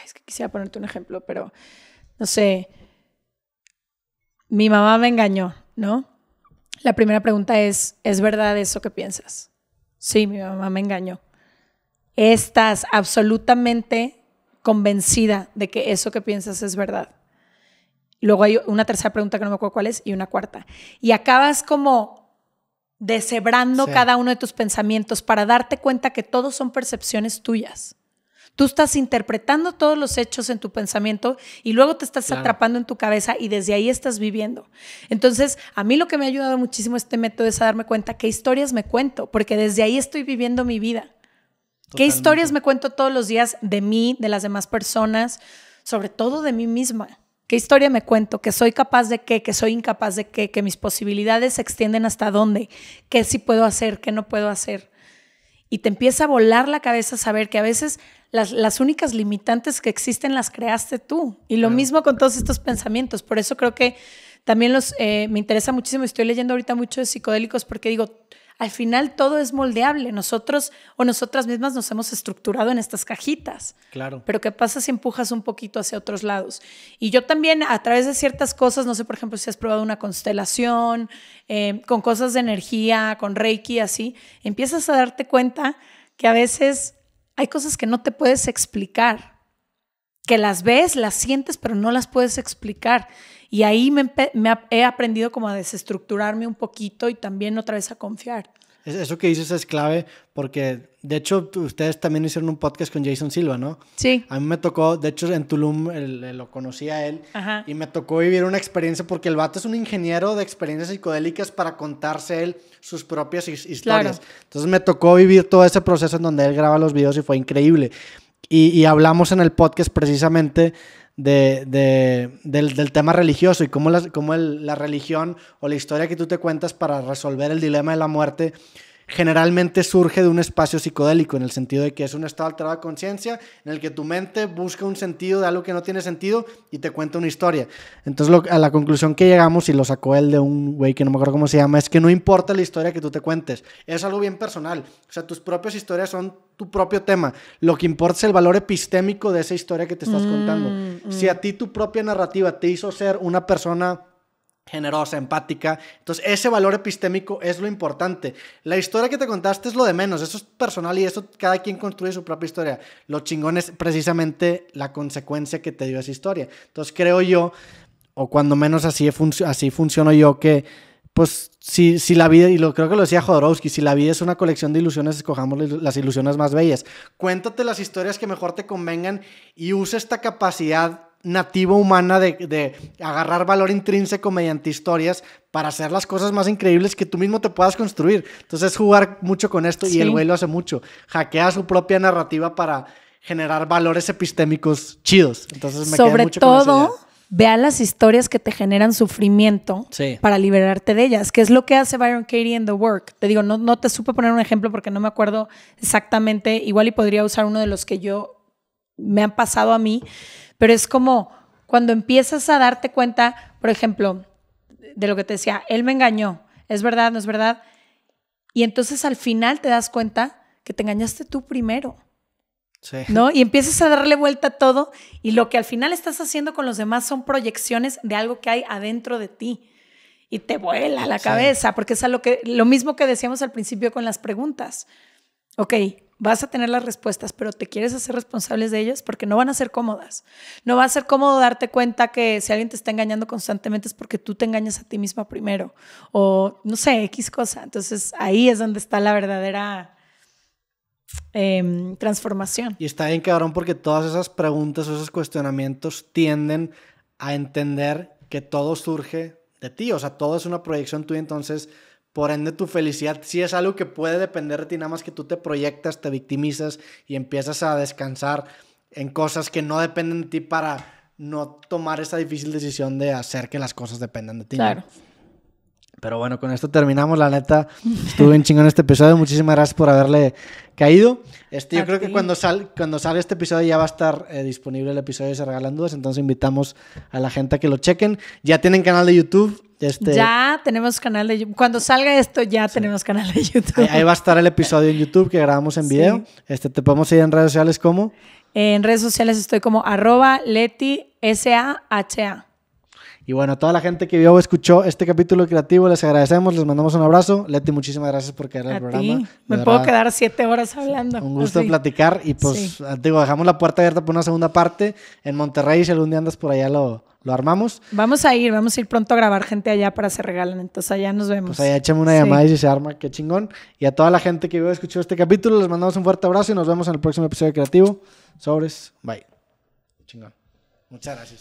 es que quisiera ponerte un ejemplo, pero no sé, mi mamá me engañó, ¿no? La primera pregunta es, ¿es verdad eso que piensas? Sí, mi mamá me engañó. ¿Estás absolutamente convencida de que eso que piensas es verdad? Luego hay una tercera pregunta que no me acuerdo cuál es y una cuarta. Y acabas como deshebrando cada uno de tus pensamientos para darte cuenta que todos son percepciones tuyas. Tú estás interpretando todos los hechos en tu pensamiento y luego te estás atrapando en tu cabeza y desde ahí estás viviendo. Entonces, a mí lo que me ha ayudado muchísimo este método es a darme cuenta qué historias me cuento, porque desde ahí estoy viviendo mi vida. ¿Qué historias me cuento todos los días de mí, de las demás personas, sobre todo de mí misma? ¿Qué historia me cuento? ¿Que soy capaz de qué? ¿Que soy incapaz de qué? ¿Que mis posibilidades se extienden hasta dónde? ¿Qué sí puedo hacer? ¿Qué no puedo hacer? Y te empieza a volar la cabeza saber que a veces las, únicas limitantes que existen las creaste tú. Y lo mismo con todos estos pensamientos. Por eso creo que también los, eh, me interesa muchísimo, estoy leyendo ahorita mucho de psicodélicos porque digo, al final todo es moldeable. Nosotros o nosotras mismas nos hemos estructurado en estas cajitas. Claro. Pero ¿qué pasa si empujas un poquito hacia otros lados? Y yo también a través de ciertas cosas, no sé, por ejemplo, si has probado una constelación, eh, con cosas de energía, con Reiki, así, empiezas a darte cuenta que a veces hay cosas que no te puedes explicar, que las ves, las sientes, pero no las puedes explicar. Y ahí me, he aprendido como a desestructurarme un poquito y también otra vez a confiar. Eso que dices es clave porque, de hecho, ustedes también hicieron un podcast con Jason Silva, ¿no? Sí. A mí me tocó, de hecho, en Tulum lo conocí a él y me tocó vivir una experiencia porque el vato es un ingeniero de experiencias psicodélicas para contarse él sus propias historias. Entonces me tocó vivir todo ese proceso en donde él graba los videos y fue increíble. Y, y hablamos en el podcast precisamente de, del, tema religioso y cómo, la, la religión o la historia que tú te cuentas para resolver el dilema de la muerte generalmente surge de un espacio psicodélico, en el sentido de que es un estado alterado de conciencia, en el que tu mente busca un sentido de algo que no tiene sentido y te cuenta una historia. Entonces a la conclusión que llegamos, y lo sacó él de un güey que no me acuerdo cómo se llama, es que no importa la historia que tú te cuentes, es algo bien personal. O sea, tus propias historias son tu propio tema. Lo que importa es el valor epistémico de esa historia que te estás contando. Mm, mm. Si a ti tu propia narrativa te hizo ser una persona generosa, empática. Entonces, ese valor epistémico es lo importante. La historia que te contaste es lo de menos, eso es personal y eso cada quien construye su propia historia. Lo chingón es precisamente la consecuencia que te dio esa historia. Entonces, creo yo, o cuando menos así, así funciono yo, que pues si, si la vida, y lo creo que lo decía Jodorowsky, si la vida es una colección de ilusiones, escojamos las ilusiones más bellas. Cuéntate las historias que mejor te convengan y usa esta capacidad nativo humana de, agarrar valor intrínseco mediante historias para hacer las cosas más increíbles que tú mismo te puedas construir. Entonces, jugar mucho con esto y el güey lo hace mucho. Hackea su propia narrativa para generar valores epistémicos chidos. Entonces, me Sobre todo, vea las historias que te generan sufrimiento para liberarte de ellas, que es lo que hace Byron Katie en The Work. Te digo, no, no te supe poner un ejemplo porque no me acuerdo exactamente. Igual y podría usar uno de los que yo me han pasado a mí pero es como cuando empiezas a darte cuenta, por ejemplo, de lo que te decía, él me engañó, es verdad, no es verdad, y entonces al final te das cuenta que te engañaste tú primero. Sí. ¿No? Y empiezas a darle vuelta a todo y lo que al final estás haciendo con los demás son proyecciones de algo que hay adentro de ti y te vuela la cabeza, porque es lo, que, lo mismo que decíamos al principio con las preguntas. Ok, vas a tener las respuestas, pero te quieres hacer responsables de ellas porque no van a ser cómodas. No va a ser cómodo darte cuenta que si alguien te está engañando constantemente es porque tú te engañas a ti misma primero o no sé, X cosa. Entonces ahí es donde está la verdadera em, transformación. Y está bien cabrón porque todas esas preguntas, esos cuestionamientos tienden a entender que todo surge de ti, o sea, todo es una proyección tuya, entonces por ende, tu felicidad sí es algo que puede depender de ti, nada más que tú te proyectas, te victimizas y empiezas a descansar en cosas que no dependen de ti para no tomar esa difícil decisión de hacer que las cosas dependan de ti. Claro. Pero bueno, con esto terminamos. La neta, estuve bien chingón este episodio. Muchísimas gracias por haberle caído. Este, yo creo que cuando, sal, cuando sale este episodio ya va a estar eh, disponible el episodio de Se Regalan Dudas. Entonces invitamos a la gente a que lo chequen. Ya tienen canal de YouTube. Este, ya tenemos canal de YouTube. Cuando salga esto, ya tenemos canal de YouTube. Ahí, va a estar el episodio en YouTube que grabamos en video. Este, te podemos seguir en redes sociales como. En redes sociales estoy como arroba Leti S-A-H-A. Y bueno, toda la gente que vio o escuchó este capítulo creativo, les agradecemos, les mandamos un abrazo. Leti, muchísimas gracias por quedar en el programa. Me puedo quedar siete horas hablando. Un gusto platicar y pues, digo, dejamos la puerta abierta por una segunda parte en Monterrey. Si algún día andas por allá, lo, lo armamos. Vamos a ir, vamos a ir pronto a grabar gente allá para se regalan, entonces allá nos vemos. Pues allá échame una llamada y se arma, qué chingón. Y a toda la gente que vio escuchó este capítulo, les mandamos un fuerte abrazo y nos vemos en el próximo episodio de creativo. Sobres, bye. Chingón. Muchas gracias.